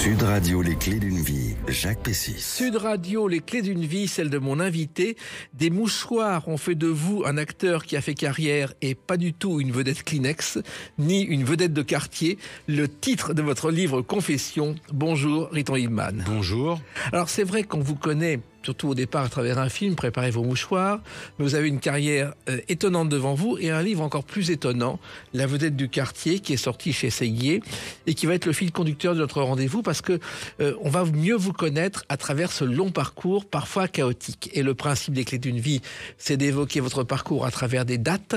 Sud Radio, les clés d'une vie, Jacques Pessis. Sud Radio, les clés d'une vie, celle de mon invité. Des mouchoirs ont fait de vous un acteur qui a fait carrière et pas du tout une vedette Kleenex, ni une vedette de quartier. Le titre de votre livre Confession, bonjour Riton Hillman. Bonjour. Alors c'est vrai qu'on vous connaît surtout au départ à travers un film, préparez vos mouchoirs, mais vous avez une carrière euh, étonnante devant vous et un livre encore plus étonnant, La vedette du quartier, qui est sorti chez Seguier et qui va être le fil conducteur de notre rendez-vous parce que euh, on va mieux vous connaître à travers ce long parcours, parfois chaotique. Et le principe des clés d'une vie, c'est d'évoquer votre parcours à travers des dates.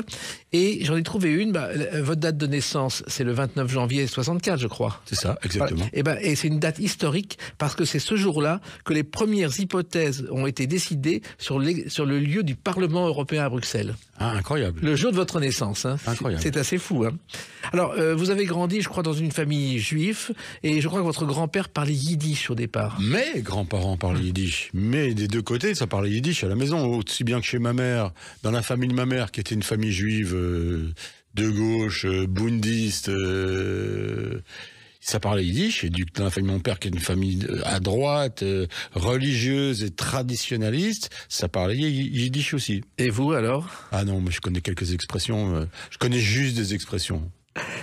Et j'en ai trouvé une, bah, euh, votre date de naissance, c'est le 29 janvier 64, je crois. C'est ça, exactement. Et, eh ben, et c'est une date historique parce que c'est ce jour-là que les premières hypothèses ont été décidées sur, le lieu du Parlement européen à Bruxelles. Ah, incroyable. Le jour de votre naissance. Hein. Incroyable. C'est assez fou. Hein. Alors, euh, vous avez grandi, je crois, dans une famille juive, et je crois que votre grand-père parlait yiddish au départ. Mes grands-parents parlaient hum. yiddish, mais des deux côtés, ça parlait yiddish à la maison, aussi bien que chez ma mère, dans la famille de ma mère, qui était une famille juive euh, de gauche, euh, bundiste ça parlait yiddish, et du dans la famille mon père, qui est une famille euh, à droite, euh, religieuse et traditionnaliste, ça parlait yiddish aussi. Et vous alors Ah non, mais je connais quelques expressions, euh, je connais juste des expressions.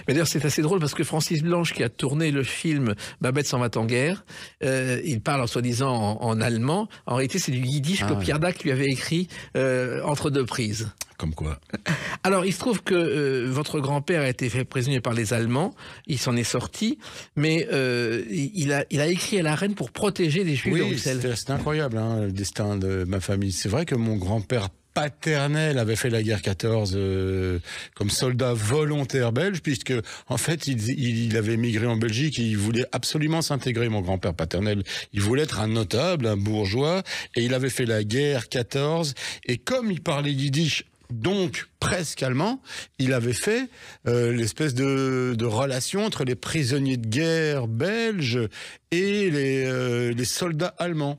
Mais d'ailleurs, c'est assez drôle parce que Francis Blanche, qui a tourné le film Babette s'en va en guerre, euh, il parle en soi-disant en, allemand. En réalité, c'est du yiddish que ah. Pierre Dac lui avait écrit euh, entre deux prises. Comme quoi. Alors, il se trouve que euh, votre grand-père a été fait prisonnier par les Allemands. Il s'en est sorti, mais il, a, il a écrit à la reine pour protéger les Juifs oui, de C'est incroyable, hein, le destin de ma famille. C'est vrai que mon grand-père paternel avait fait la guerre 14 euh, comme soldat volontaire belge, puisque en fait il, avait migré en Belgique il voulait absolument s'intégrer, mon grand-père paternel. Il voulait être un notable, un bourgeois, et il avait fait la guerre 14, et comme il parlait yiddish, donc presque allemand, il avait fait euh, l'espèce de, relation entre les prisonniers de guerre belges et les, euh, soldats allemands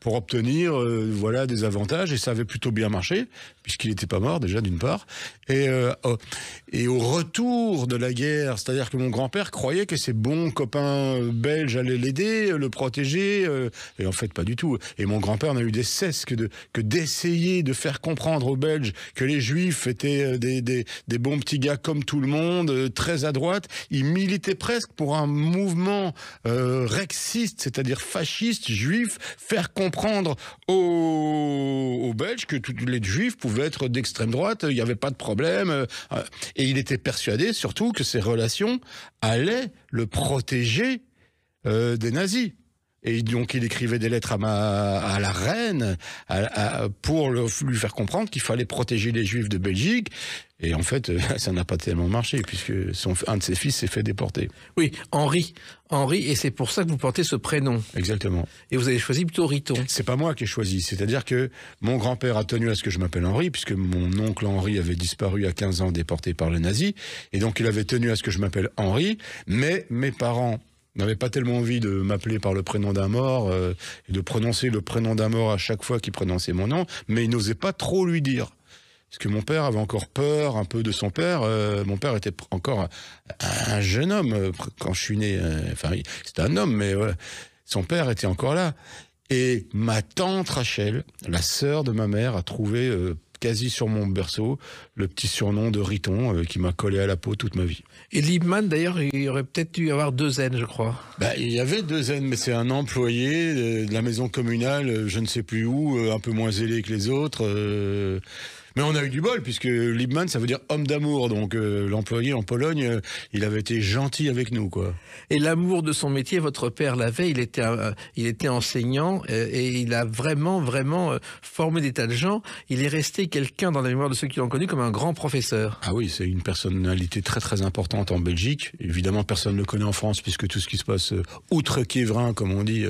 pour obtenir euh, voilà des avantages et ça avait plutôt bien marché puisqu'il n'était pas mort déjà d'une part et oh, et au retour de la guerre c'est-à-dire que mon grand-père croyait que ses bons copains belges allaient l'aider le protéger et en fait pas du tout et mon grand-père n'a eu des cesses que que d'essayer de faire comprendre aux Belges que les Juifs étaient euh, des, bons petits gars comme tout le monde, euh, très à droite. Il militait presque pour un mouvement euh, rexiste, c'est-à-dire fasciste, juif, faire comprendre aux, Belges que tous les Juifs pouvaient être d'extrême droite, il n'y avait pas de problème. Et il était persuadé surtout que ces relations allaient le protéger des nazis. Et donc il écrivait des lettres à, ma, à la reine pour lui faire comprendre qu'il fallait protéger les juifs de Belgique. Et en fait, ça n'a pas tellement marché puisque son, un de ses fils s'est fait déporter. Oui, Henri. Henri, et c'est pour ça que vous portez ce prénom. Exactement. Et vous avez choisi plutôt Riton. C'est pas moi qui ai choisi. C'est-à-dire que mon grand-père a tenu à ce que je m'appelle Henri puisque mon oncle Henri avait disparu à 15 ans déporté par les nazis. Et donc il avait tenu à ce que je m'appelle Henri. Mais mes parents n'avait pas tellement envie de m'appeler par le prénom d'un mort euh, et de prononcer le prénom d'un mort à chaque fois qu'il prononçait mon nom, mais il n'osait pas trop lui dire. Parce que mon père avait encore peur un peu de son père. Euh, mon père était encore un jeune homme euh, quand je suis né. Enfin, c'était un homme, mais son père était encore là. Et ma tante Rachel, la sœur de ma mère, a trouvé quasi sur mon berceau le petit surnom de Riton qui m'a collé à la peau toute ma vie. Et Liebman, d'ailleurs, il aurait peut-être dû y avoir deux N, je crois. Bah, il y avait deux N, mais c'est un employé euh, de la maison communale, euh, je ne sais plus où, euh, un peu moins zélé que les autres. Mais on a eu du bol, puisque Liebman, ça veut dire homme d'amour. Donc euh, l'employé en Pologne, euh, il avait été gentil avec nous. quoi. Et l'amour de son métier, votre père l'avait, il, était euh, il était enseignant et il a vraiment, vraiment formé des tas de gens. Il est resté quelqu'un dans la mémoire de ceux qui l'ont connu comme un grand professeur. Ah oui, c'est une personnalité très très importante en Belgique. Évidemment, personne ne le connaît en France, puisque tout ce qui se passe outre-Kévrin, comme on dit,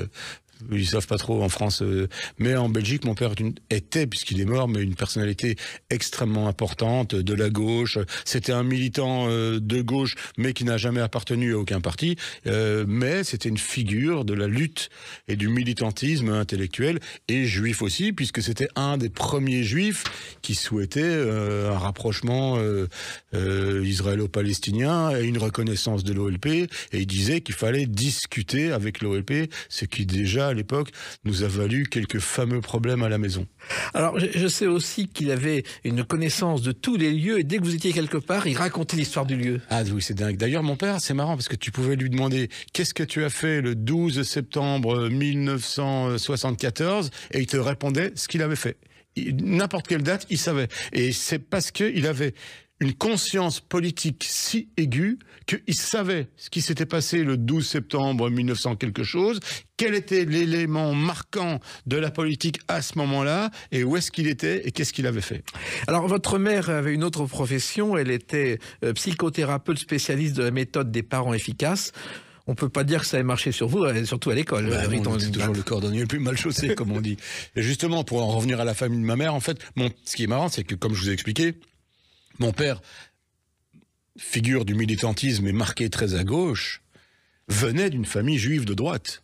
ils savent pas trop en France. Euh, mais en Belgique, mon père était, puisqu'il est mort, mais une personnalité extrêmement importante de la gauche. C'était un militant euh, de gauche, mais qui n'a jamais appartenu à aucun parti. Euh, mais c'était une figure de la lutte et du militantisme intellectuel et juif aussi, puisque c'était un des premiers juifs qui souhaitait un rapprochement israélo-palestinien et une reconnaissance de l'OLP. Et il disait qu'il fallait discuter avec l'OLP, ce qui déjà l'époque, nous a valu quelques fameux problèmes à la maison. Alors, je, sais aussi qu'il avait une connaissance de tous les lieux, et dès que vous étiez quelque part, il racontait l'histoire du lieu. Ah oui, c'est dingue. D'ailleurs, mon père, c'est marrant, parce que tu pouvais lui demander, qu'est-ce que tu as fait le 12 septembre 1974 Et il te répondait ce qu'il avait fait n'importe quelle date, il savait. Et c'est parce qu'il avait une conscience politique si aiguë qu'il savait ce qui s'était passé le 12 septembre 1900 quelque chose, quel était l'élément marquant de la politique à ce moment-là, et où est-ce qu'il était, et qu'est-ce qu'il avait fait. Alors, votre mère avait une autre profession, elle était euh, psychothérapeute spécialiste de la méthode des parents efficaces on peut pas dire que ça ait marché sur vous, surtout à l'école. Bah, toujours le cordonnier le plus mal chaussé, comme on dit. justement, pour en revenir à la famille de ma mère, en fait, ce qui est marrant, c'est que, comme je vous ai expliqué, mon père, figure du militantisme et marqué très à gauche, venait d'une famille juive de droite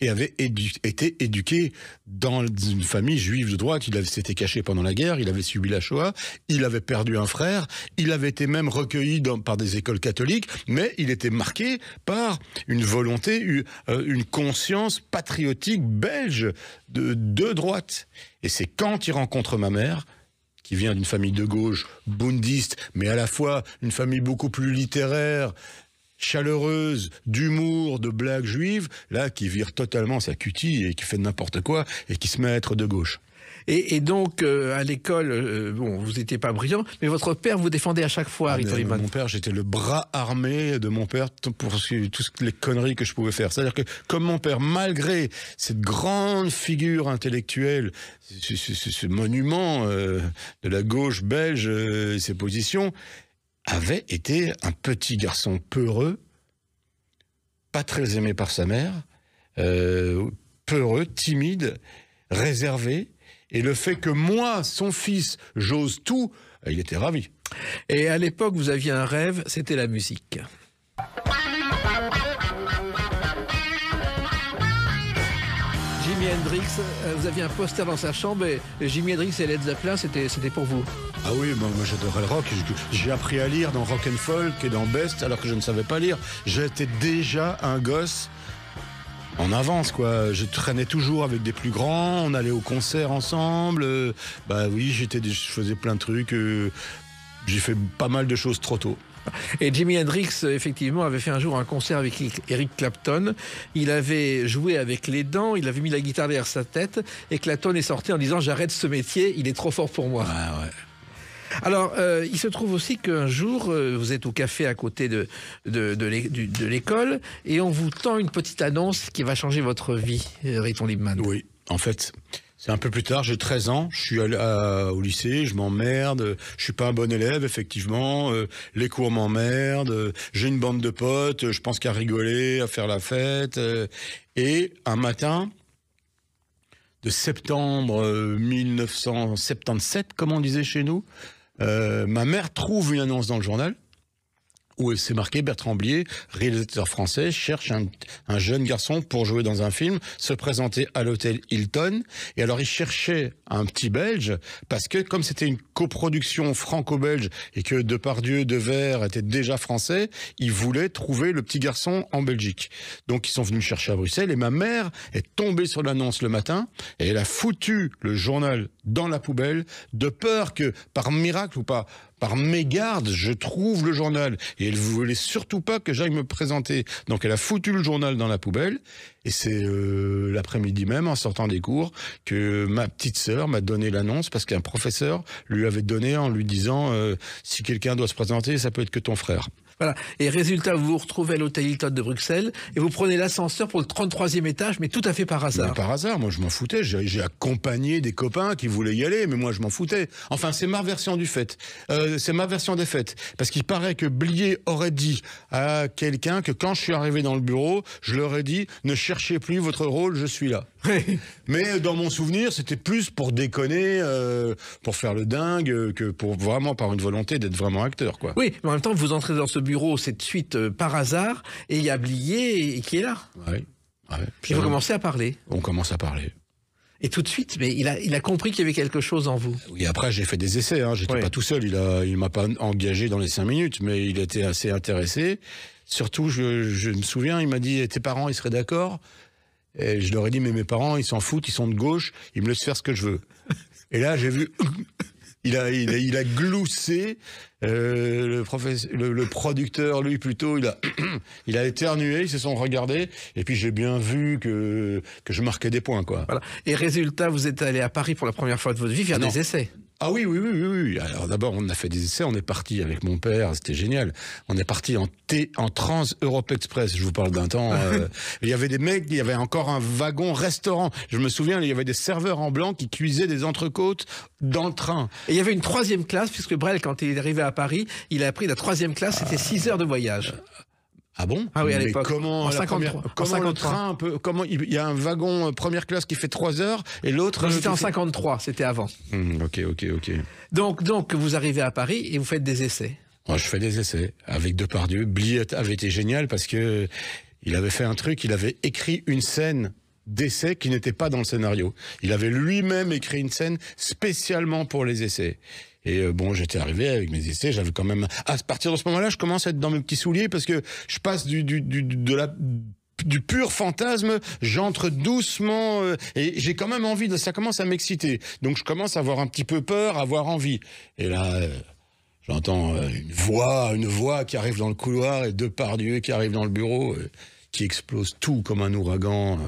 et avait été éduqué dans une famille juive de droite. Il s'était caché pendant la guerre, il avait subi la Shoah, il avait perdu un frère, il avait été même recueilli par des écoles catholiques, mais il était marqué par une volonté, euh, une conscience patriotique belge de, de droite. Et c'est quand il rencontre ma mère qui vient d'une famille de gauche, bundiste, mais à la fois une famille beaucoup plus littéraire, chaleureuse, d'humour, de blagues juives, là, qui vire totalement sa cutie et qui fait n'importe quoi et qui se met à être de gauche. Et, donc, euh, à l'école, euh, bon, vous n'étiez pas brillant, mais votre père vous défendait à chaque fois, ah, Mon père, j'étais le bras armé de mon père pour toutes les conneries que je pouvais faire. C'est-à-dire que, comme mon père, malgré cette grande figure intellectuelle, ce, monument euh, de la gauche belge ses positions, avait été un petit garçon peureux, pas très aimé par sa mère, peureux, timide, réservé, et le fait que moi, son fils, j'ose tout, euh, il était ravi. Et à l'époque, vous aviez un rêve, c'était la musique. Jimi Hendrix, euh, vous aviez un poster dans sa chambre et Jimi Hendrix et Led Zeppelin, c'était, pour vous. Ah oui, moi, j'adorais le rock. J'ai appris à lire dans Rock and Folk et dans Best alors que je ne savais pas lire. J'étais déjà un gosse en avance, quoi. Je traînais toujours avec des plus grands, on allait au concert ensemble. Euh, bah oui, j'étais, je faisais plein de trucs. Euh, j'ai fait pas mal de choses trop tôt. Et Jimi Hendrix, effectivement, avait fait un jour un concert avec Eric Clapton. Il avait joué avec les dents, il avait mis la guitare derrière sa tête, et Clapton est sorti en disant J'arrête ce métier, il est trop fort pour moi. Alors, euh, il se trouve aussi qu'un jour, euh, vous êtes au café à côté de, de, l'école et on vous tend une petite annonce qui va changer votre vie, euh, Riton Liebman. Oui, en fait. C'est un peu plus tard, j'ai 13 ans, je suis au lycée, je m'emmerde, je suis pas un bon élève, effectivement, les cours m'emmerdent, j'ai une bande de potes, je pense qu'à rigoler, à faire la fête. et un matin de septembre 1977, comme on disait chez nous, euh, ma mère trouve une annonce dans le journal où c'est marqué Bertrand Blier, réalisateur français, cherche un, jeune garçon pour jouer dans un film, se présenter à l'hôtel Hilton. Et alors il cherchait un petit Belge parce que comme c'était une coproduction franco-belge et que Depardieu, Devers était déjà français, il voulait trouver le petit garçon en Belgique. Donc ils sont venus me chercher à Bruxelles et ma mère est tombée sur l'annonce le matin et elle a foutu le journal dans la poubelle de peur que par miracle ou pas par mégarde, je trouve le journal. Et elle voulait surtout pas que j'aille me présenter. Donc elle a foutu le journal dans la poubelle. Et c'est euh, l'après-midi même, en sortant des cours, que ma petite sœur m'a donné l'annonce parce qu'un professeur lui avait donné en lui disant euh, si quelqu'un doit se présenter, ça peut être que ton frère. Voilà. Et résultat, vous vous retrouvez à l'hôtel Hilton de Bruxelles et vous prenez l'ascenseur pour le 33e étage, mais tout à fait par hasard. par hasard, moi je m'en foutais. J'ai accompagné des copains qui voulaient y aller, mais moi je m'en foutais. Enfin, c'est ma version du fait. Euh, c'est ma version des faits. Parce qu'il paraît que Blier aurait dit à quelqu'un que quand je suis arrivé dans le bureau, je leur ai dit ne cherchez plus votre rôle, je suis là. Mais euh, dans mon souvenir, c'était plus pour déconner, euh, pour faire le dingue, euh, que pour vraiment par une volonté d'être vraiment acteur. Quoi. Oui, mais en même temps, vous entrez dans ce bureau de suite par hasard, et il y a Blier qui est là. Oui. Ouais, et vous commencez à parler. On commence à parler. Et tout de suite, mais il a, compris qu'il y avait quelque chose en vous. Oui, après j'ai fait des essais, Je hein. j'étais pas tout seul, il ne m'a pas engagé dans les cinq minutes, mais il était assez intéressé. Surtout, je, je me souviens, il m'a dit, eh, tes parents, ils seraient d'accord je leur ai dit, mais mes parents, ils s'en foutent, ils sont de gauche, ils me laissent faire ce que je veux. Et là, j'ai vu, il a, il a, gloussé. Euh, le, le, producteur, lui, plutôt, il a, il a éternué. Ils se sont regardés. Et puis j'ai bien vu que que je marquais des points, quoi. Et résultat, vous êtes allé à Paris pour la première fois de votre vie faire ah des essais. Ah oui, oui, oui, oui. Alors d'abord, on a fait des essais, on est parti avec mon père, c'était génial. On est parti en, T, en Trans Europe Express, je vous parle d'un temps. Euh, il y avait des mecs, il y avait encore un wagon restaurant. Je me souviens, il y avait des serveurs en blanc qui cuisaient des entrecôtes dans le train. Et il y avait une troisième classe, puisque Brel, quand il est arrivé à Paris, il a pris la troisième classe, c'était six heures de voyage. Ah bon Ah oui, à l'époque. Comment, en 53, le train Comment il y a un wagon euh, première classe qui fait 3 heures et l'autre euh, C'était en 53, c'était avant. Hmm, ok, ok, ok. Donc, donc vous arrivez à Paris et vous faites des essais. Moi, je fais des essais avec Depardieu. Bliet avait été génial parce que il avait fait un truc, il avait écrit une scène d'essai qui n'était pas dans le scénario. Il avait lui-même écrit une scène spécialement pour les essais. Et euh, bon, j'étais arrivé avec mes essais, j'avais quand même... À partir de ce moment-là, je commence à être dans mes petits souliers parce que je passe du, de la du pur fantasme, j'entre doucement euh, et j'ai quand même envie de ça commence à m'exciter. Donc je commence à avoir un petit peu peur, à avoir envie. Et là euh, j'entends une voix, une voix qui arrive dans le couloir et de partout qui arrive dans le bureau qui explose tout comme un ouragan.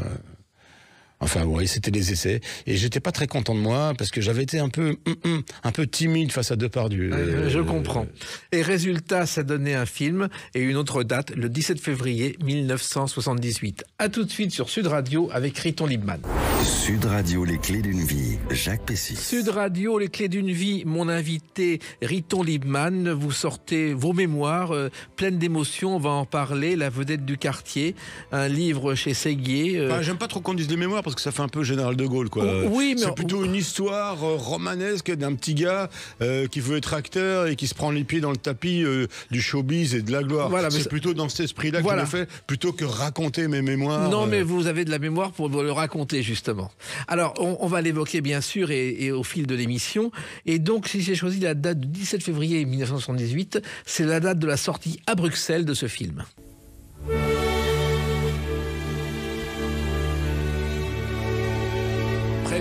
Enfin, oui, c'était des essais. Et j'étais pas très content de moi parce que j'avais été un peu, hum, hum, un peu timide face à Depardieu. du. je euh, comprends. Et résultat, ça donnait un film et une autre date, le 17 février 1978. À tout de suite sur Sud Radio avec Riton Libman. Sud Radio, les clés d'une vie. Jacques Pessis. Sud Radio, les clés d'une vie. Mon invité, Riton Libman. Vous sortez vos mémoires euh, pleines d'émotions. On va en parler. La vedette du quartier. Un livre chez Séguier. Euh, bah, j'aime pas trop qu'on dise les mémoires que ça fait un peu général de Gaulle, quoi. Oh, oui, c'est plutôt une histoire euh, romanesque d'un petit gars euh, qui veut être acteur et qui se prend les pieds dans le tapis euh, du showbiz et de la gloire. c'est plutôt dans cet esprit-là que je fais, plutôt que raconter mes mémoires. Non, mais vous avez de la mémoire pour le raconter justement. Alors, on, va l'évoquer bien sûr et, au fil de l'émission. Et donc, si j'ai choisi la date du 17 février 1978, c'est la date de la sortie à Bruxelles de ce film.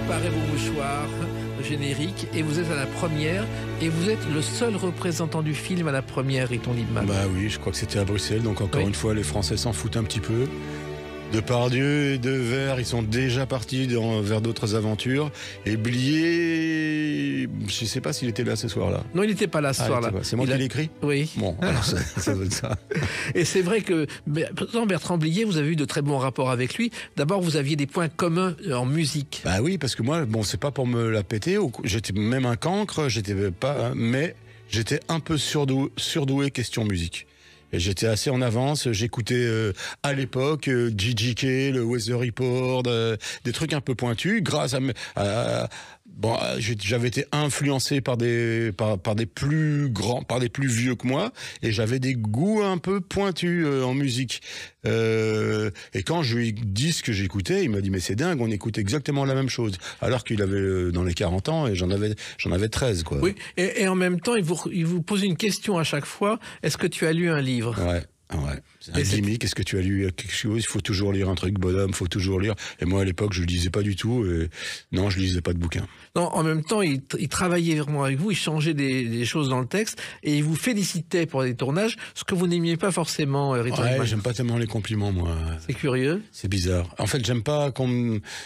préparez vos mouchoirs générique et vous êtes à la première et vous êtes le seul représentant du film à la première, Riton Liebman. Bah oui, je crois que c'était à Bruxelles, donc encore une fois, les Français s'en foutent un petit peu. De pardieu et De vers ils sont déjà partis vers d'autres aventures. Et Blier, je ne sais pas s'il était là ce soir-là. Non, il n'était pas là ce ah, soir-là. C'est moi qui l'ai écrit Oui. Bon, alors ça, ça ça. Et c'est vrai que Bertrand Blier, vous avez eu de très bons rapports avec lui. D'abord, vous aviez des points communs euh, en musique. Bah oui, parce que moi, bon, c'est pas pour me la péter. J'étais même un cancre, j'étais pas, mais j'étais un peu surdoué, surdoué question musique. J'étais assez en avance. J'écoutais euh, à l'époque GGK, euh, le Weather Report, euh, des trucs un peu pointus. Grâce à, à, euh, j'avais été influencé par des par, des plus grands, par des plus vieux que moi, et j'avais des goûts un peu pointus euh, en musique. Euh, et quand je lui dis ce que j'écoutais, il m'a dit mais c'est dingue, on écoute exactement la même chose, alors qu'il avait dans les 40 ans et j'en avais j'en avais 13 quoi. Oui, et, et, en même temps il vous il vous pose une question à chaque fois. Est-ce que tu as lu un livre Ouais, ouais. C'est un gimmick. Est-ce que tu as lu quelque chose Il faut toujours lire un truc bonhomme, il faut toujours lire. Et moi, à l'époque, je ne lisais pas du tout. Et... Non, je lisais pas de bouquins. Non, en même temps, il, il travaillait vraiment avec vous, il changeait des, choses dans le texte et il vous félicitait pour les tournages, ce que vous n'aimiez pas forcément, euh, ouais, j'aime pas tellement les compliments, moi. C'est curieux. C'est bizarre. En fait, j'aime pas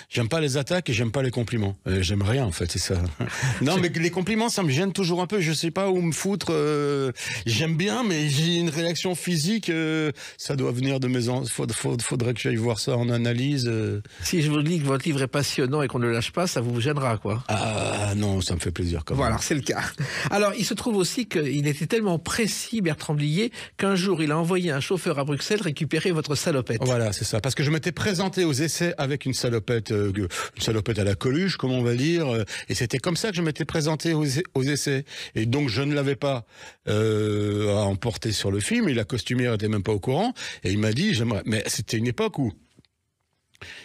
j'aime pas les attaques et j'aime pas les compliments. Euh, j'aime rien, en fait, c'est ça. non, mais les compliments, ça me gêne toujours un peu. Je sais pas où me foutre. Euh, j'aime bien, mais j'ai une réaction physique ça doit venir de mes enfants. Faudrait, faudrait, que j'aille voir ça en analyse. Euh. Si je vous dis que votre livre est passionnant et qu'on ne le lâche pas, ça vous gênera, quoi. Ah non, ça me fait plaisir quand même. Voilà, c'est le cas. Alors, il se trouve aussi qu'il était tellement précis, Bertrand Blier, qu'un jour, il a envoyé un chauffeur à Bruxelles récupérer votre salopette. Voilà, c'est ça. Parce que je m'étais présenté aux essais avec une salopette, euh, une salopette à la coluche, comme on va dire. Euh, et c'était comme ça que je m'étais présenté aux, essais. Et donc, je ne l'avais pas euh, à emporter sur le film. Et la costumière n'était même pas au courant. Et il m'a dit, j'aimerais. Mais c'était une époque où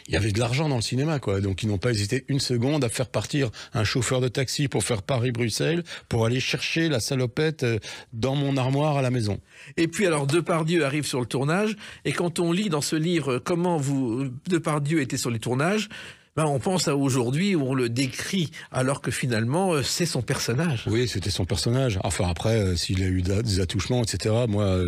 il y avait de l'argent dans le cinéma, quoi. Donc ils n'ont pas hésité une seconde à faire partir un chauffeur de taxi pour faire Paris-Bruxelles, pour aller chercher la salopette euh, dans mon armoire à la maison. Et puis alors Depardieu arrive sur le tournage, et quand on lit dans ce livre euh, comment vous Depardieu était sur les tournages, ben, on pense à aujourd'hui où on le décrit, alors que finalement, euh, c'est son personnage. Oui, c'était son personnage. Enfin, après, s'il a eu des attouchements, etc., moi,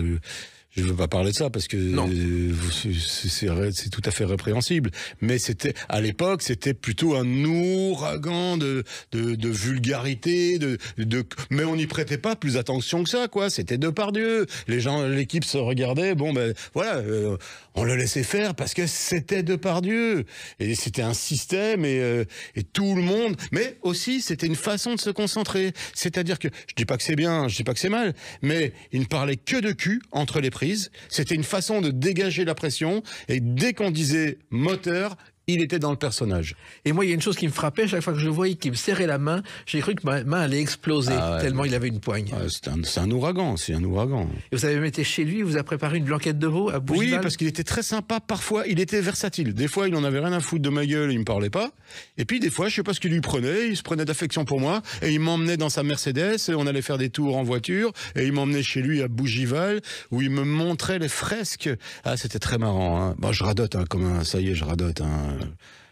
je ne veux pas parler de ça parce que euh, c'est tout à fait répréhensible. Mais c'était à l'époque, c'était plutôt un ouragan de, de, vulgarité, de, de, mais on n'y prêtait pas plus attention que ça, quoi. C'était de par Dieu. Les gens, l'équipe se regardait. Bon, ben voilà, euh, on le laissait faire parce que c'était de par Dieu. Et c'était un système euh, et, tout le monde. Mais aussi, c'était une façon de se concentrer. C'est-à-dire que, je dis pas que c'est bien, je dis pas que c'est mal, mais il ne parlait que de cul entre les prises. C'était une façon de dégager la pression. Et dès qu'on disait moteur, il était dans le personnage. Et moi, il y a une chose qui me frappait, chaque fois que je le voyais, qu'il me serrait la main, j'ai cru que ma main allait exploser, ah tellement il avait une poigne. Ah, c'est un, ouragan, c'est un ouragan. vous avez même été chez lui, vous a préparé une blanquette de veau à Bougival. Oui, parce qu'il était très sympa, parfois, il était versatile. Des fois, il n'en avait rien à foutre de ma gueule, il ne me parlait pas. Et puis, des fois, je sais pas ce qu'il lui prenait, il se prenait d'affection pour moi, et il m'emmenait dans sa Mercedes, et on allait faire des tours en voiture, et il m'emmenait chez lui à Bougival, où il me montrait les fresques. Ah, c'était très marrant. Hein. Bah, je radote, hein, comme un, ça y est, je radote. Hein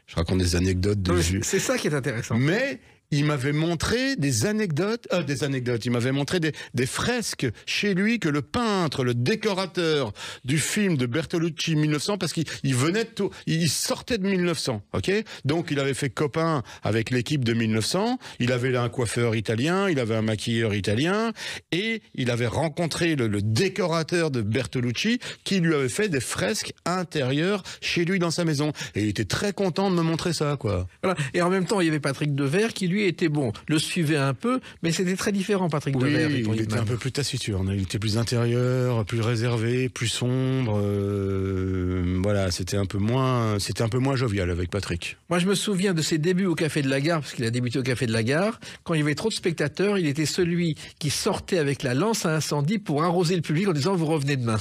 je raconte des anecdotes de. C'est ça qui est intéressant. Mais il m'avait montré des anecdotes, euh, des anecdotes, il m'avait montré des, fresques chez lui que le peintre, le décorateur du film de Bertolucci 1900, parce qu'il venait il sortait de 1900, ok Donc il avait fait copain avec l'équipe de 1900, il avait un coiffeur italien, il avait un maquilleur italien, et il avait rencontré le, décorateur de Bertolucci qui lui avait fait des fresques intérieures chez lui dans sa maison. Et il était très content de me montrer ça, quoi. Et en même temps, il y avait Patrick dever qui lui était bon. Le suivait un peu, mais c'était très différent, Patrick oui, Il était un peu plus taciturne. Il était plus intérieur, plus réservé, plus sombre. Euh, voilà, c'était un peu moins, c'était un peu moins jovial avec Patrick. Moi, je me souviens de ses débuts au Café de la Gare, parce qu'il a débuté au Café de la Gare. Quand il y avait trop de spectateurs, il était celui qui sortait avec la lance à incendie pour arroser le public en disant vous revenez demain.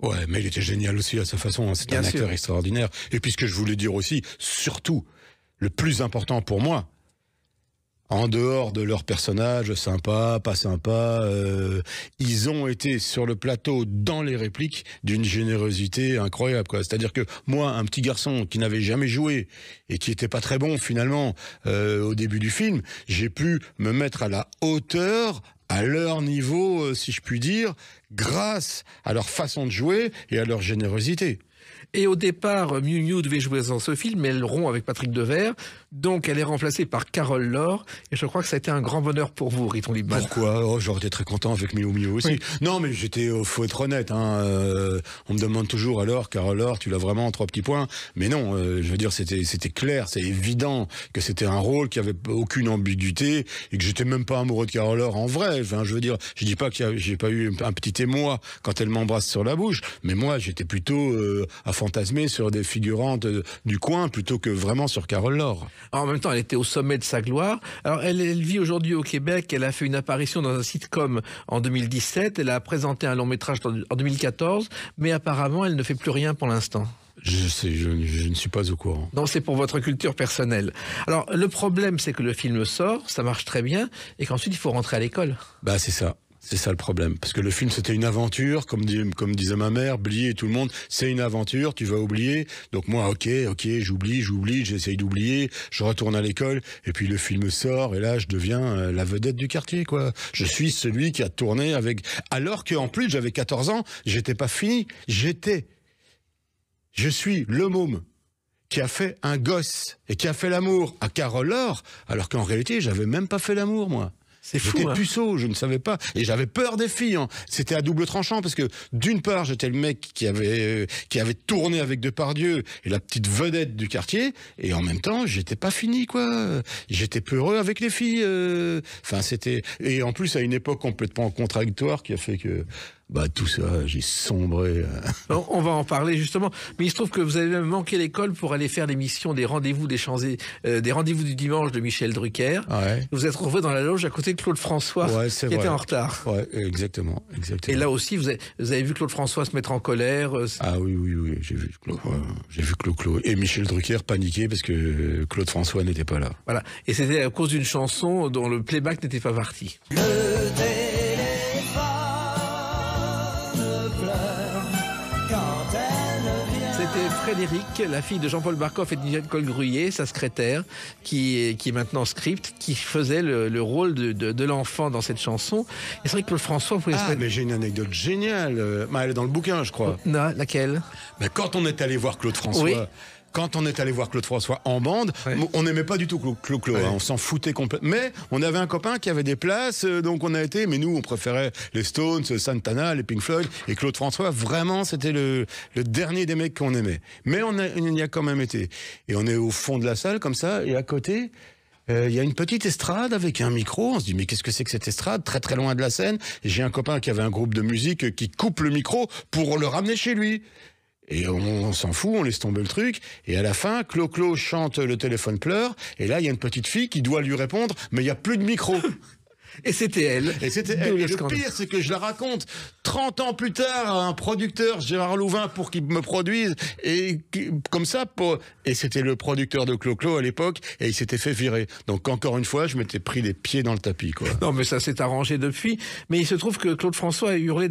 Ouais, mais il était génial aussi à sa façon. Hein. C'est un acteur extraordinaire. Et puisque je voulais dire aussi, surtout, le plus important pour moi, en dehors de leurs personnages sympas, pas sympas, euh, ils ont été sur le plateau, dans les répliques, d'une générosité incroyable. C'est-à-dire que moi, un petit garçon qui n'avait jamais joué et qui n'était pas très bon finalement euh, au début du film, j'ai pu me mettre à la hauteur à leur niveau, euh, si je puis dire, grâce à leur façon de jouer et à leur générosité. Et au départ, Miu Miu devait jouer dans ce film, mais elle rompt avec Patrick Devers donc, elle est remplacée par Carole Laure. Et je crois que ça a été un grand bonheur pour vous, Riton Liban. Pourquoi oh, J'aurais été très content avec Mio Mio aussi. Non, mais j'étais, euh, faut être honnête. Hein, euh, on me demande toujours alors, Carole Laure, tu l'as vraiment en trois petits points. Mais non, euh, je veux dire, c'était, c'était clair, c'est évident que c'était un rôle qui avait aucune ambiguïté et que j'étais même pas amoureux de Carole Laure en vrai. je veux dire, je dis pas que j'ai pas eu un petit émoi quand elle m'embrasse sur la bouche, mais moi, j'étais plutôt à fantasmer sur des figurantes du coin plutôt que vraiment sur Carole Laure en même temps, elle était au sommet de sa gloire. Alors, elle, vit aujourd'hui au Québec. Elle a fait une apparition dans un sitcom en 2017. Elle a présenté un long métrage en 2014. Mais apparemment, elle ne fait plus rien pour l'instant. Je, je, ne suis pas au courant. Non, c'est pour votre culture personnelle. Alors, le problème, c'est que le film sort, ça marche très bien, et qu'ensuite, il faut rentrer à l'école. Bah, c'est ça. C'est ça le problème. Parce que le film, c'était une aventure, comme, disait ma mère, oublier tout le monde, c'est une aventure, tu vas oublier. Donc moi, ok, ok, j'oublie, j'oublie, j'essaye d'oublier, je retourne à l'école, et puis le film sort, et là, je deviens euh, la vedette du quartier, quoi. Je suis celui qui a tourné avec... Alors qu'en plus, j'avais 14 ans, j'étais pas fini, j'étais... Je suis le môme qui a fait un gosse et qui a fait l'amour à Carole Laure, alors qu'en réalité, j'avais même pas fait l'amour, moi. C'est fou. J'étais hein. puceau, je ne savais pas. Et j'avais peur des filles. Hein. C'était à double tranchant parce que d'une part, j'étais le mec qui avait, euh, qui avait tourné avec Depardieu et la petite vedette du quartier. Et en même temps, j'étais pas fini, quoi. J'étais peureux avec les filles. Euh. Enfin, c'était. Et en plus, à une époque complètement contradictoire qui a fait que. Bah, tout ça, j'ai sombré. Euh. on va en parler justement. Mais il se trouve que vous avez même manqué l'école pour aller faire l'émission des rendez-vous des euh, des rendez-vous du dimanche de Michel Drucker. Vous êtes retrouvé dans la loge à côté de Claude François, qui était en retard. Ouais, exactement, exactement. Et là aussi, vous avez, vu Claude François se mettre en colère. Euh, ah oui, oui, oui, j'ai vu Claude, j'ai vu et Michel Drucker paniquer parce que Claude François n'était pas là. Voilà. Et c'était à cause d'une chanson dont le playback n'était pas parti. Frédéric, la fille de Jean-Paul Barcoff et de Colgruyer, sa secrétaire, qui est, qui maintenant script, qui faisait le, rôle de, l'enfant dans cette chanson. Et c'est vrai que Claude François, vous Ah, mais j'ai une anecdote géniale. Euh, bah, elle est dans le bouquin, je crois. Non, laquelle Mais bah, quand on est allé voir Claude François, quand on est allé voir Claude François en bande, on n'aimait pas du tout Claude Claude, on s'en foutait complètement. Mais on avait un copain qui avait des places, euh, donc on a été. Mais nous, on préférait les Stones, Santana, les Pink Floyd et Claude François. Vraiment, c'était le, dernier des mecs qu'on aimait. Mais on, y a quand même été. Et on est au fond de la salle comme ça, et à côté. Euh, il y a une petite estrade avec un micro. On se dit mais qu'est-ce que c'est que cette estrade Très très loin de la scène. J'ai un copain qui avait un groupe de musique qui coupe le micro pour le ramener chez lui. Et on, s'en fout, on laisse tomber le truc. Et à la fin, Clo-Clo chante Le téléphone pleure. Et là, il y a une petite fille qui doit lui répondre, mais il n'y a plus de micro. Et c'était elle. Et c'était elle. le pire, c'est que je la raconte 30 ans plus tard à un producteur, Gérard Louvain, pour qu'il me produise. Et comme ça, et c'était le producteur de Clo-Clo à l'époque, et il s'était fait virer. Donc encore une fois, je m'étais pris les pieds dans le tapis. Quoi. Non, mais ça s'est arrangé depuis. Mais il se trouve que Claude François a hurlé,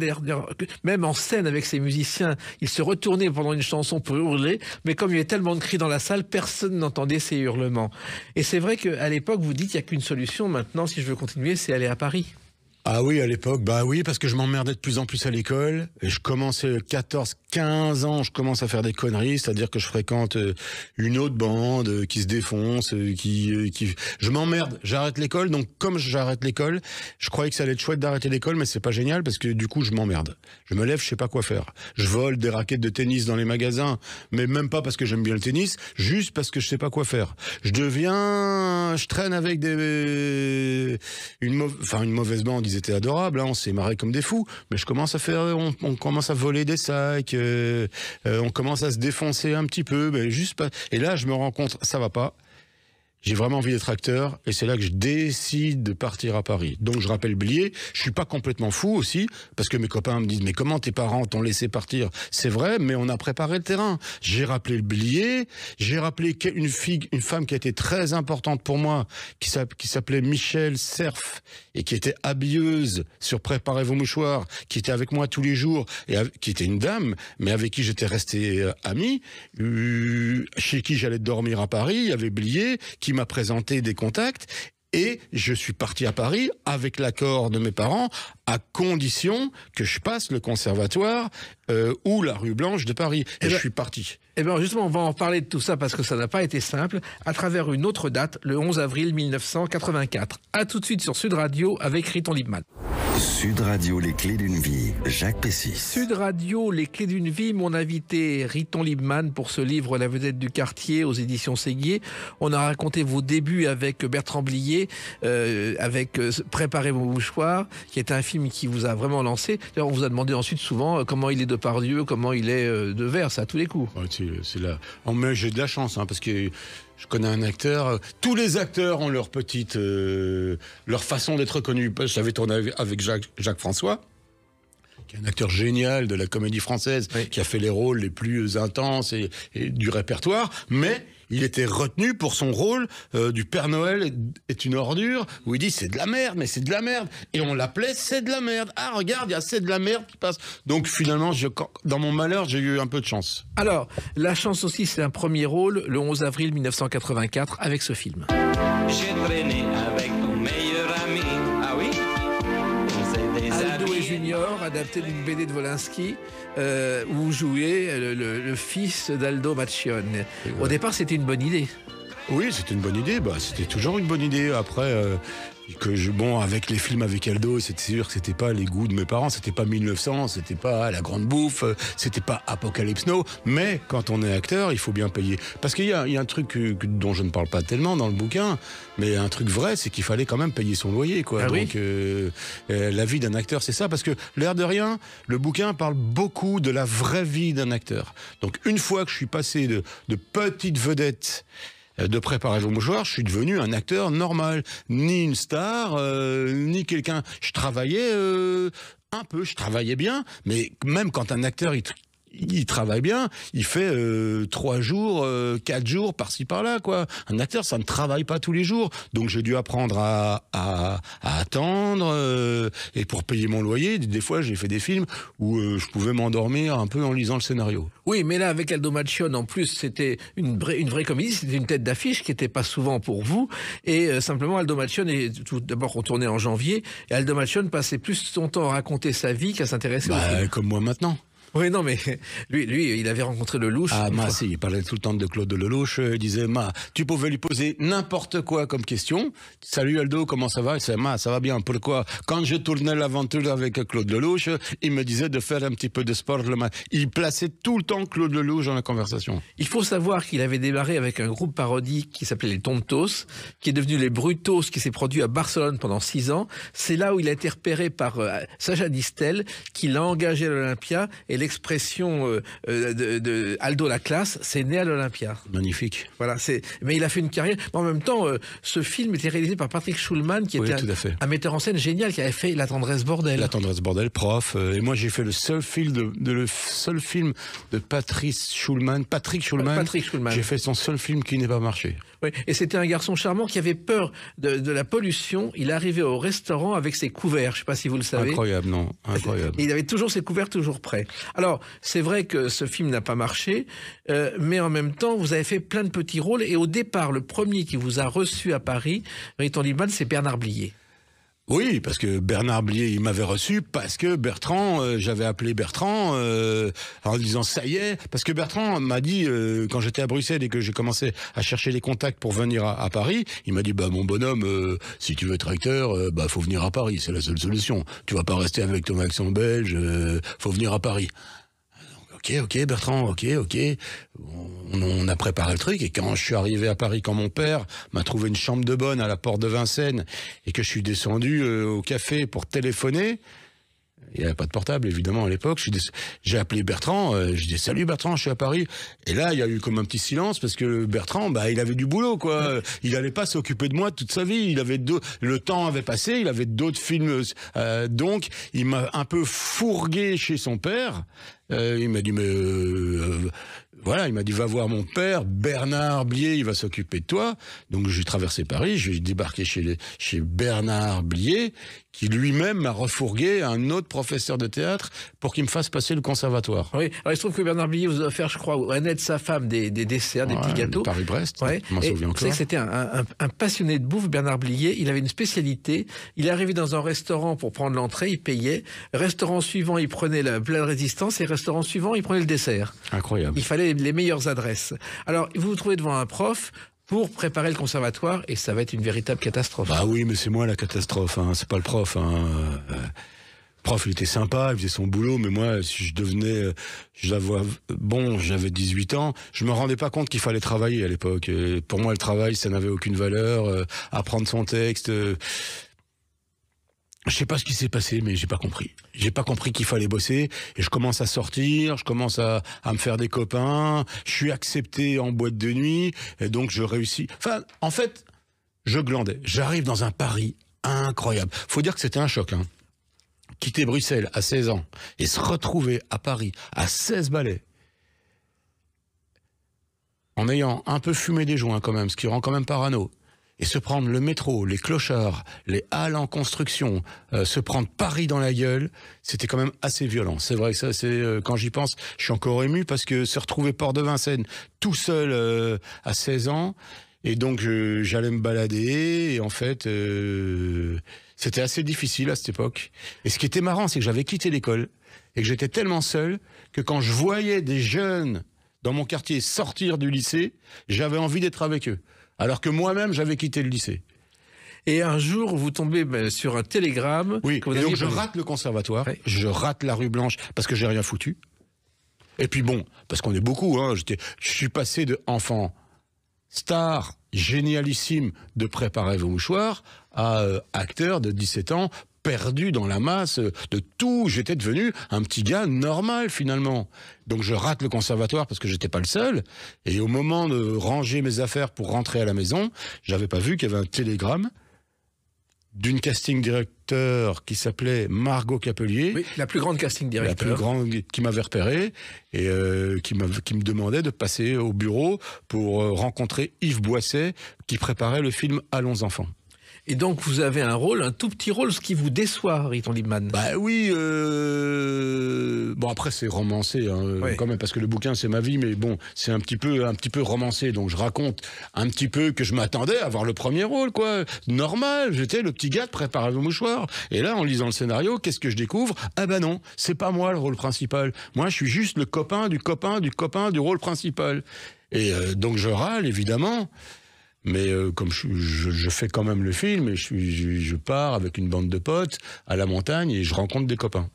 même en scène avec ses musiciens, il se retournait pendant une chanson pour hurler, mais comme il y avait tellement de cris dans la salle, personne n'entendait ses hurlements. Et c'est vrai qu'à l'époque, vous dites, il n'y a qu'une solution maintenant, si je veux continuer, c'est aller à Paris. Ah oui, à l'époque, bah oui, parce que je m'emmerdais de plus en plus à l'école. Et je commençais 14, 15 ans, je commence à faire des conneries, c'est-à-dire que je fréquente euh, une autre bande euh, qui se défonce, euh, qui, qui, je m'emmerde, j'arrête l'école. Donc, comme j'arrête l'école, je croyais que ça allait être chouette d'arrêter l'école, mais c'est pas génial parce que du coup, je m'emmerde. Je me lève, je sais pas quoi faire. Je vole des raquettes de tennis dans les magasins, mais même pas parce que j'aime bien le tennis, juste parce que je sais pas quoi faire. Je deviens, je traîne avec des, une mauvaise, enfin, une mauvaise bande ils étaient adorables, hein, on s'est marré comme des fous, mais je commence à faire, on, commence à voler des sacs, euh, euh, on commence à se défoncer un petit peu, mais juste pas... Et là, je me rends compte, ça va pas. J'ai vraiment envie d'être acteur et c'est là que je décide de partir à Paris. Donc je rappelle Blié, je suis pas complètement fou aussi parce que mes copains me disent mais comment tes parents t'ont laissé partir C'est vrai, mais on a préparé le terrain. J'ai rappelé le j'ai rappelé une fille, une femme qui a été très importante pour moi, qui s'appelait Michel Cerf, et qui était habilleuse sur Préparez vos mouchoirs, qui était avec moi tous les jours, et qui était une dame, mais avec qui j'étais resté euh, ami, euh, chez qui j'allais dormir à Paris, il avait Blié, qui m'a présenté des contacts, et je suis parti à Paris avec l'accord de mes parents, à condition que je passe le conservatoire euh, ou la rue Blanche de Paris. Et, eh je ben, suis parti. Et eh bien justement, on va en parler de tout ça parce que ça n'a pas été simple, à travers une autre date, le 11 avril 1984. A tout de suite sur Sud Radio avec Riton Liebman. Sud Radio, les clés d'une vie, Jacques Pessis. Sud Radio, les clés d'une vie, mon invité Riton Liebman pour ce livre La vedette du quartier aux éditions Séguier. On a raconté vos débuts avec Bertrand Blier, euh, avec euh, Préparez vos mouchoirs, qui est un film qui vous a vraiment lancé. D'ailleurs, on vous a demandé ensuite souvent comment il est de Dieu, comment il est euh, de verse à tous les coups. c'est là. En mai, j'ai de la chance, hein, parce que je connais un acteur. Euh, tous les acteurs ont leur petite, euh, leur façon d'être connus. Bah, J'avais tourné avec Jacques, Jacques François qui est un acteur génial de la comédie française, qui a fait les rôles les plus intenses du répertoire, mais il était retenu pour son rôle euh, du Père Noël est une ordure, où il dit c'est de la merde, mais c'est de la merde. Et on l'appelait c'est de la merde. Ah, regarde, il y a c'est de la merde qui passe. Donc finalement, je, dans mon malheur, j'ai eu un peu de chance. Alors, la chance aussi, c'est un premier rôle, le 11 avril 1984, avec ce film. meilleur ami. Ah oui Aldo et Junior, adapté d'une BD de Volinsky. Euh, où jouait le, fils d'Aldo Macchione. Au départ, c'était une bonne idée. Oui, c'était une bonne idée. Bah, c'était toujours une bonne idée. Après, euh, que bon, avec les films avec Aldo, c'était sûr que c'était pas les goûts de mes parents, c'était pas 1900, c'était pas La Grande Bouffe, c'était pas Apocalypse Now, mais quand on est acteur, il faut bien payer. Parce qu'il y, a un truc dont je ne parle pas tellement dans le bouquin, mais un truc vrai, c'est qu'il fallait quand même payer son loyer, quoi. Ah Donc, euh, euh, la vie d'un acteur, c'est ça, parce que l'air de rien, le bouquin parle beaucoup de la vraie vie d'un acteur. Donc, une fois que je suis passé de, de petite vedette, euh, de préparer vos mouchoirs, je suis devenu un acteur normal, ni une star, euh, ni quelqu'un. Je travaillais euh, un peu, je travaillais bien, mais même quand un acteur il il travaille bien, il fait euh, trois jours, euh, quatre jours par-ci par-là quoi. Un acteur, ça ne travaille pas tous les jours, donc j'ai dû apprendre à, attendre euh, et pour payer mon loyer, des fois j'ai fait des films où je pouvais m'endormir un peu en lisant le scénario. Oui, mais là avec Aldo Machion, en plus c'était une vraie, comédie, c'était une tête d'affiche qui n'était pas souvent pour vous et simplement Aldo est tout d'abord retourné en janvier et Aldo passait plus son temps à raconter sa vie qu'à s'intéresser. Bah, comme moi maintenant. Oui, non, mais lui, lui, il avait rencontré Lelouch. Ah, ma, si, il parlait tout le temps de Claude Lelouch. Euh, il disait, ma, tu pouvais lui poser n'importe quoi comme question. Salut Aldo, comment ça va Il disait, ma, ça va bien. Pourquoi Quand je tournais l'aventure avec Claude Lelouch, il me disait de faire un petit peu de sport le matin. Il plaçait tout le temps Claude Lelouch dans la conversation. Il faut savoir qu'il avait démarré avec un groupe parodique qui s'appelait les Tontos, qui est devenu les Brutos, qui s'est produit à Barcelone pendant six ans. C'est là où il a été repéré par euh, Sacha Distel, qui l'a engagé à l'Olympia et l'expression euh, euh, de, de, Aldo Laclasse, c'est né à l'Olympia. Magnifique. Voilà, c'est. Mais il a fait une carrière. en même temps, euh, ce film était réalisé par Patrick Schulman, qui était un, metteur en scène génial, qui avait fait La Tendresse Bordel. La Tendresse Bordel, prof. et moi, j'ai fait le seul film de, le seul film de Patrice Schulman. Patrick Schulman. Patrick Schulman. J'ai fait son seul film qui n'est pas marché. Oui. Et c'était un garçon charmant qui avait peur de, la pollution. Il arrivait au restaurant avec ses couverts. Je ne sais pas si vous le savez. Incroyable, non Incroyable. il avait toujours ses couverts toujours prêts. Alors, c'est vrai que ce film n'a pas marché, euh, mais en même temps, vous avez fait plein de petits rôles. Et au départ, le premier qui vous a reçu à Paris, Riton Liban, c'est Bernard Blier. Oui, parce que Bernard Blier, il m'avait reçu parce que Bertrand, euh, j'avais appelé Bertrand euh, en disant ça y est, parce que Bertrand m'a dit euh, quand j'étais à Bruxelles et que j'ai commencé à chercher les contacts pour venir à, à Paris, il m'a dit bah mon bonhomme, si tu veux être acteur, bah faut venir à Paris, c'est la seule solution. Tu vas pas rester avec ton accent belge, faut venir à Paris ok, ok, Bertrand, ok, ok. On, a préparé le truc. Et quand je suis arrivé à Paris, quand mon père m'a trouvé une chambre de bonne à la porte de Vincennes et que je suis descendu euh, au café pour téléphoner, il n'y avait pas de portable, évidemment, à l'époque. J'ai appelé Bertrand, euh, je dis salut Bertrand, je suis à Paris. Et là, il y a eu comme un petit silence parce que Bertrand, bah, il avait du boulot, quoi. Il n'allait pas s'occuper de moi toute sa vie. Il avait le temps avait passé, il avait d'autres filmeuses. donc, il m'a un peu fourgué chez son père. Euh, il m'a dit, mais euh, voilà, il m'a dit, va voir mon père, Bernard Blier, il va s'occuper de toi. Donc j'ai traversé Paris, j'ai débarqué chez, chez Bernard Blier, qui lui-même a refourgué un autre professeur de théâtre pour qu'il me fasse passer le conservatoire. Oui, Alors, il se trouve que Bernard Blier vous a offert, je crois, à aide sa femme, des, desserts, des petits gâteaux. Paris-Brest, ouais. je m'en souviens encore. c'était un, passionné de bouffe, Bernard Blier. Il avait une spécialité. Il arrivait dans un restaurant pour prendre l'entrée, il payait. Restaurant suivant, il prenait la pleine résistance et restaurant suivant, il prenait le dessert. Incroyable. Il fallait les meilleures adresses. Alors, vous vous trouvez devant un prof, pour préparer le conservatoire et ça va être une véritable catastrophe. Ah oui, mais c'est moi la catastrophe, hein. c'est pas le prof. le hein. euh, prof, il était sympa, il faisait son boulot, mais moi, si je devenais, euh, bon, j'avais 18 ans, je me rendais pas compte qu'il fallait travailler à l'époque. Pour moi, le travail, ça n'avait aucune valeur. Euh, apprendre son texte je sais pas ce qui s'est passé, mais j'ai pas compris. J'ai pas compris qu'il fallait bosser. Et je commence à sortir, je commence à, me faire des copains. Je suis accepté en boîte de nuit, et donc je réussis. Enfin, en fait, je glandais. J'arrive dans un Paris incroyable. Faut dire que c'était un choc. Hein. Quitter Bruxelles à 16 ans et se retrouver à Paris à 16 balais, en ayant un peu fumé des joints quand même, ce qui rend quand même parano et se prendre le métro, les clochards, les halles en construction, euh, se prendre Paris dans la gueule, c'était quand même assez violent. C'est vrai que ça, c'est euh, quand j'y pense, je suis encore ému parce que se retrouver Port de Vincennes tout seul euh, à 16 ans, et donc j'allais me balader, et en fait, c'était assez difficile à cette époque. Et ce qui était marrant, c'est que j'avais quitté l'école et que j'étais tellement seul que quand je voyais des jeunes dans mon quartier sortir du lycée, j'avais envie d'être avec eux alors que moi-même j'avais quitté le lycée. Et un jour, vous tombez ben, sur un télégramme. Oui, et donc je rate le conservatoire, je rate la rue Blanche parce que j'ai rien foutu. Et puis bon, parce qu'on est beaucoup, hein, je suis passé de enfant star génialissime de préparer vos mouchoirs à euh, acteur de 17 ans perdu dans la masse de tout. J'étais devenu un petit gars normal finalement. Donc je rate le conservatoire parce que j'étais pas le seul. Et au moment de ranger mes affaires pour rentrer à la maison, j'avais pas vu qu'il y avait un télégramme d'une casting directeur qui s'appelait Margot Capelier. Oui, la plus grande casting directeur. La plus grande qui m'avait repéré et euh, qui me demandait de passer au bureau pour euh, rencontrer Yves Boisset qui préparait le film Allons enfants. Et donc vous avez un rôle, un tout petit rôle, ce qui vous déçoit, Riton Liebman. Bah oui. Euh... Bon après c'est romancé hein, quand même parce que le bouquin c'est ma vie, mais bon c'est un petit peu un petit peu romancé, donc je raconte un petit peu que je m'attendais à avoir le premier rôle quoi. Normal, j'étais le petit gars de préparer le mouchoir. Et là en lisant le scénario, qu'est-ce que je découvre Ah bah non, c'est pas moi le rôle principal. Moi je suis juste le copain du copain du copain du rôle principal. Et euh, donc je râle évidemment. Mais euh, comme je, fais quand même le film, et je, pars avec une bande de potes à la montagne et je rencontre des copains.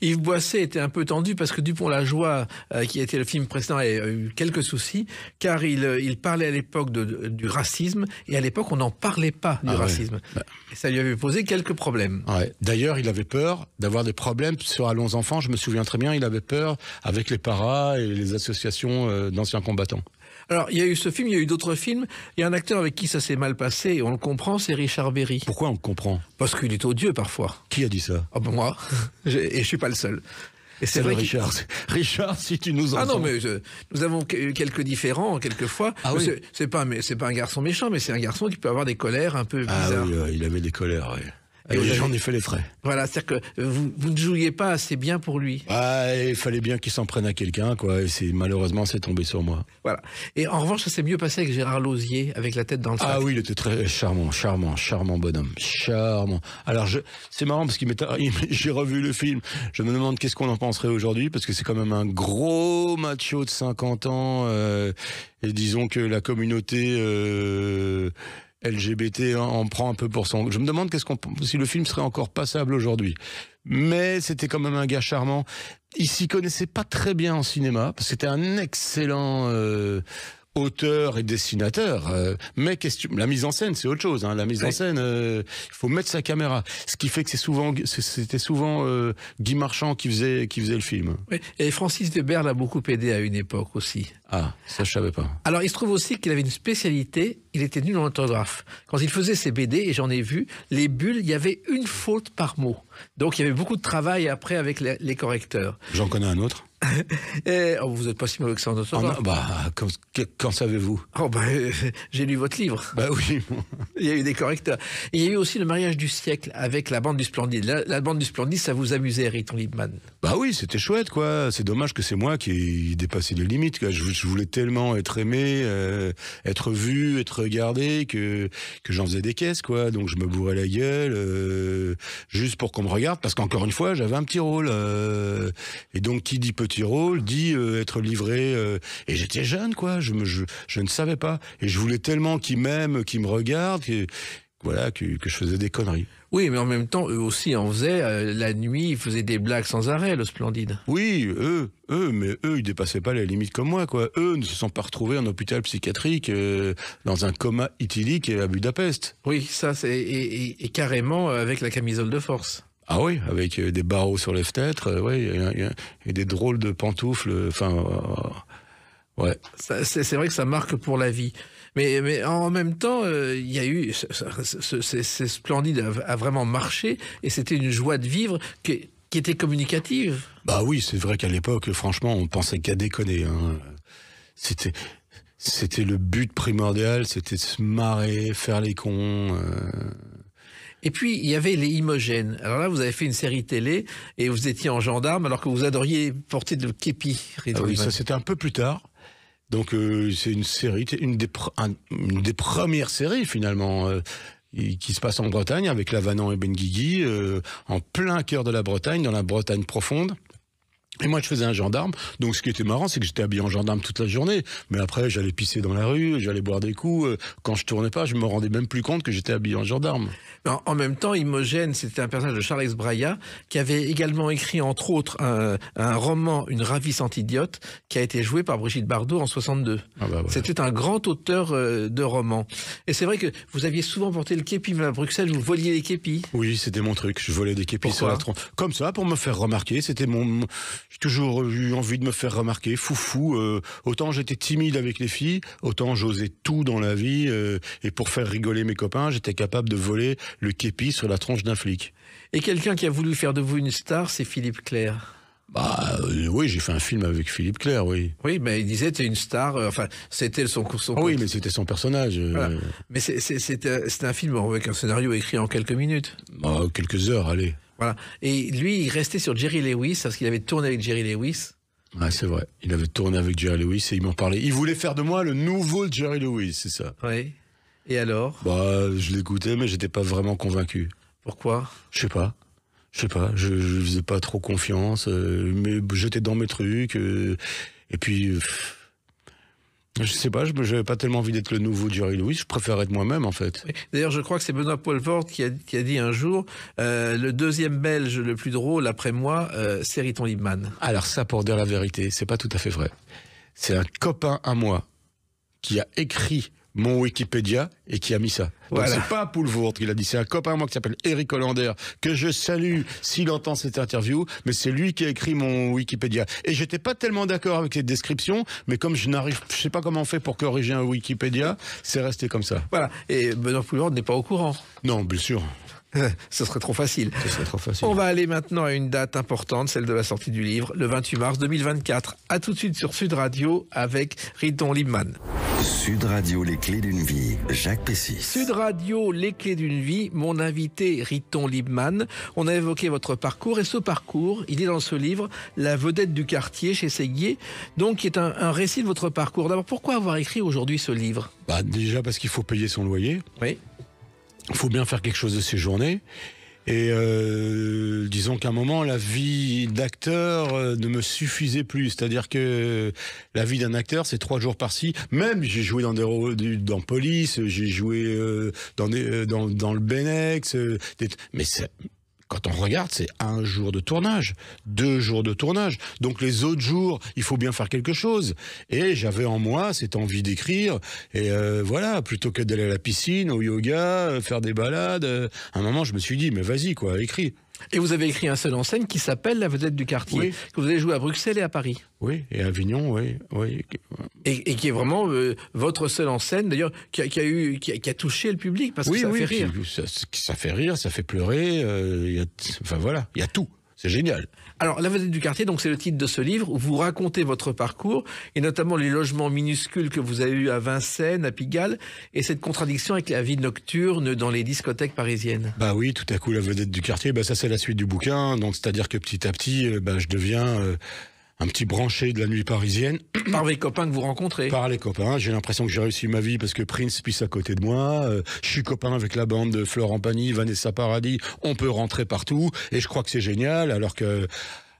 Yves Boisset était un peu tendu parce que dupont La joie euh, qui était le film précédent, a eu quelques soucis, car il, euh, parlait à l'époque du racisme, et à l'époque, on n'en parlait pas du ah racisme. Bah. ça lui avait posé quelques problèmes. Ah D'ailleurs, il avait peur d'avoir des problèmes sur Allons Enfants. Je me souviens très bien, il avait peur avec les paras et les associations d'anciens combattants. Alors, il y a eu ce film, il y a eu d'autres films. Il y a un acteur avec qui ça s'est mal passé, et on le comprend, c'est Richard Berry. Pourquoi on le comprend Parce qu'il est odieux parfois. Qui a dit ça ah, ben, moi, et je suis pas le seul. Et c'est vrai Richard. Richard, si tu nous entends. Ah non, mais nous avons eu quelques différents, quelquefois. fois. Ah oui. C'est pas, pas un garçon méchant, mais c'est un garçon qui peut avoir des colères un peu ah bizarres. Ah oui, euh, il avait des colères, oui. Et j'en ai fait les frais. Voilà, c'est-à-dire que euh, vous, vous, ne jouiez pas assez bien pour lui. Ah, il fallait bien qu'il s'en prenne à quelqu'un, quoi. Et c'est malheureusement, c'est tombé sur moi. Voilà. Et en revanche, ça s'est mieux passé avec Gérard Lausier, avec la tête dans le ah sac. Ah oui, il était très charmant, charmant, charmant bonhomme, charmant. Alors, je, c'est marrant parce qu'il m'est, j'ai revu le film. Je me demande qu'est-ce qu'on en penserait aujourd'hui, parce que c'est quand même un gros macho de 50 ans. Euh, et disons que la communauté. Euh, LGBT en prend un peu pour son. Je me demande qu'est-ce qu'on si le film serait encore passable aujourd'hui. Mais c'était quand même un gars charmant. Il s'y connaissait pas très bien en cinéma parce que c'était un excellent euh, auteur et dessinateur, euh, mais question, la mise en scène, c'est autre chose. Hein. la mise en scène, euh, il faut mettre sa caméra. Ce qui fait que c'est souvent, c'était souvent euh, Guy Marchand qui faisait, qui faisait le film. Et Francis Weber l'a beaucoup aidé à une époque aussi. Ah, ça je savais pas. Alors il se trouve aussi qu'il avait une spécialité, il était nul en orthographe. Quand il faisait ses BD, et j'en ai vu, les bulles, il y avait une faute par mot. Donc il y avait beaucoup de travail après avec les correcteurs. J'en connais un autre. Oh, vous n'êtes pas si mauvais que ça en oh, bah, quand, savez-vous oh, bah, J'ai lu votre livre. Bah oui. Il y a eu des correcteurs. Il y a eu aussi le mariage du siècle avec la bande du Splendide. La, bande du Splendide, ça vous amusait, Riton Liebman Bah oui, c'était chouette, quoi. C'est dommage que c'est moi qui ai dépassé les limites. Je, voulais tellement être aimé, euh, être vu, être regardé, que, que j'en faisais des caisses, quoi. Donc je me bourrais la gueule, euh, juste pour qu'on me regarde, parce qu'encore une fois, j'avais un petit rôle. Euh, et donc qui dit petit Tyrol dit euh, être livré. Euh, et j'étais jeune, quoi. Je, ne savais pas. Et je voulais tellement qu'ils m'aiment, qu'ils me regardent, que, voilà, que, je faisais des conneries. Oui, mais en même temps, eux aussi en faisaient. Euh, la nuit, ils faisaient des blagues sans arrêt, le Splendide. Oui, eux, eux, mais eux, ils dépassaient pas les limites comme moi, quoi. Eux ne se sont pas retrouvés en hôpital psychiatrique, dans un coma itilique à Budapest. Oui, ça, c'est et carrément avec la camisole de force. Ah oui, avec euh, des barreaux sur les fenêtres, et, euh, des drôles de pantoufles. Euh, enfin, ouais. C'est vrai que ça marque pour la vie. Mais, mais en même temps, il y a eu c'est splendide a, vraiment marché et c'était une joie de vivre qui, était communicative. Bah oui, c'est vrai qu'à l'époque, franchement, on pensait qu'à déconner. Hein. C'était c'était le but primordial, c'était se marrer, faire les cons. Et puis, il y avait les Imogènes. Alors là, vous avez fait une série télé et vous étiez en gendarme alors que vous adoriez porter de képi. Ah oui, ça c'était un peu plus tard. Donc euh, c'est une série, une des, des, premières séries finalement. Euh, qui se passe en Bretagne avec Lavanan et Ben en plein cœur de la Bretagne, dans la Bretagne profonde. Et moi, je faisais un gendarme. Donc, ce qui était marrant, c'est que j'étais habillé en gendarme toute la journée. Mais après, j'allais pisser dans la rue, j'allais boire des coups. Euh, quand je tournais pas, je me rendais même plus compte que j'étais habillé en gendarme. En, même temps, Imogène, c'était un personnage de Charles Braillat qui avait également écrit, entre autres, un, roman, Une ravissante idiote, qui a été joué par Brigitte Bardot en 62. Ah bah c'était un grand auteur euh, de romans. Et c'est vrai que vous aviez souvent porté le képi, mais à Bruxelles, vous voliez les képis. Oui, c'était mon truc. Je volais des képis sur la tronche. Comme ça, pour me faire remarquer. C'était mon j'ai toujours eu envie de me faire remarquer, foufou. Euh, autant j'étais timide avec les filles, autant j'osais tout dans la vie. Euh, et pour faire rigoler mes copains, j'étais capable de voler le képi sur la tronche d'un flic. Et quelqu'un qui a voulu faire de vous une star, c'est Philippe Clair. Bah euh, oui, j'ai fait un film avec Philippe Clair, oui. Oui, mais il disait c'était une star. enfin, c'était son personnage. Ah oui, mais c'était son personnage. Mais c'était un film avec un scénario écrit en quelques minutes. Bah, quelques heures, allez. Et lui, il restait sur Jerry Lewis parce qu'il avait tourné avec Jerry Lewis. Ah, c'est vrai. Il avait tourné avec Jerry Lewis et il m'en parlait. Il voulait faire de moi le nouveau Jerry Lewis, c'est ça Oui. Et alors Bah, je l'écoutais, mais j'étais pas vraiment convaincu. Pourquoi Je sais pas. Je sais pas. Je, je faisais pas trop confiance. Euh, mais j'étais dans mes trucs. Euh, et puis. Je sais pas, je n'avais pas tellement envie d'être le nouveau Jerry Lewis, je préfère être moi-même en fait. D'ailleurs, je crois que c'est Benoît Poulfort qui a, dit un jour euh, le deuxième belge le plus drôle après moi, euh, c'est Riton Liebman. Alors, ça, pour dire la vérité, c'est pas tout à fait vrai. C'est un copain à moi qui a écrit mon Wikipédia et qui a mis ça. Voilà. Bah, c'est pas Poulvourde qui l'a dit, c'est un copain moi qui s'appelle Eric Hollander que je salue s'il entend cette interview, mais c'est lui qui a écrit mon Wikipédia. Et j'étais pas tellement d'accord avec cette description, mais comme je n'arrive, je sais pas comment on fait pour corriger un Wikipédia, c'est resté comme ça. Voilà. Et Benoît n'est pas au courant. Non, bien sûr. Euh, ce serait trop facile. Ce serait trop facile. On va aller maintenant à une date importante, celle de la sortie du livre, le 28 mars 2024. À tout de suite sur Sud Radio avec Riton Liebman. Sud Radio, les clés d'une vie. Jacques Pessis radio Les Clés d'une vie, mon invité Riton Liebman. On a évoqué votre parcours et ce parcours, il est dans ce livre, La vedette du quartier chez Séguier, donc qui est un, récit de votre parcours. D'abord, pourquoi avoir écrit aujourd'hui ce livre bah Déjà parce qu'il faut payer son loyer. Oui. Il faut bien faire quelque chose de ses journées. Et euh, disons qu'à un moment, la vie d'acteur euh, ne me suffisait plus. C'est-à-dire que la vie d'un acteur, c'est trois jours par-ci. Même j'ai joué dans des dans Police, j'ai joué euh, dans, des, euh, dans, dans le Benex, mais c'est... Quand on regarde, c'est un jour de tournage, deux jours de tournage. Donc les autres jours, il faut bien faire quelque chose. Et j'avais en moi cette envie d'écrire. Et euh, voilà, plutôt que d'aller à la piscine, au yoga, euh, faire des balades, euh, à un moment, je me suis dit, mais vas-y, quoi, écris. Et vous avez écrit un seul en scène qui s'appelle La vedette du quartier, que vous avez joué à Bruxelles et à Paris. Oui, et à Avignon, oui. oui. Et, qui est vraiment euh, votre seul en scène, d'ailleurs, qui a, touché le public, parce que ça fait rire. Ça, ça, fait rire, ça fait pleurer, euh, enfin voilà, il y a tout. C'est génial. Alors, La vedette du quartier, donc c'est le titre de ce livre où vous racontez votre parcours et notamment les logements minuscules que vous avez eus à Vincennes, à Pigalle, et cette contradiction avec la vie nocturne dans les discothèques parisiennes. Bah oui, tout à coup, La vedette du quartier, bah ça c'est la suite du bouquin. Donc, c'est-à-dire que petit à petit, euh, bah, je deviens. Euh, un petit branché de la nuit parisienne. Par les copains que vous rencontrez. Par les copains. J'ai l'impression que j'ai réussi ma vie parce que Prince pisse à côté de moi. Euh, je suis copain avec la bande de Florent Pagny, Vanessa Paradis. On peut rentrer partout. Et je crois que c'est génial. Alors que,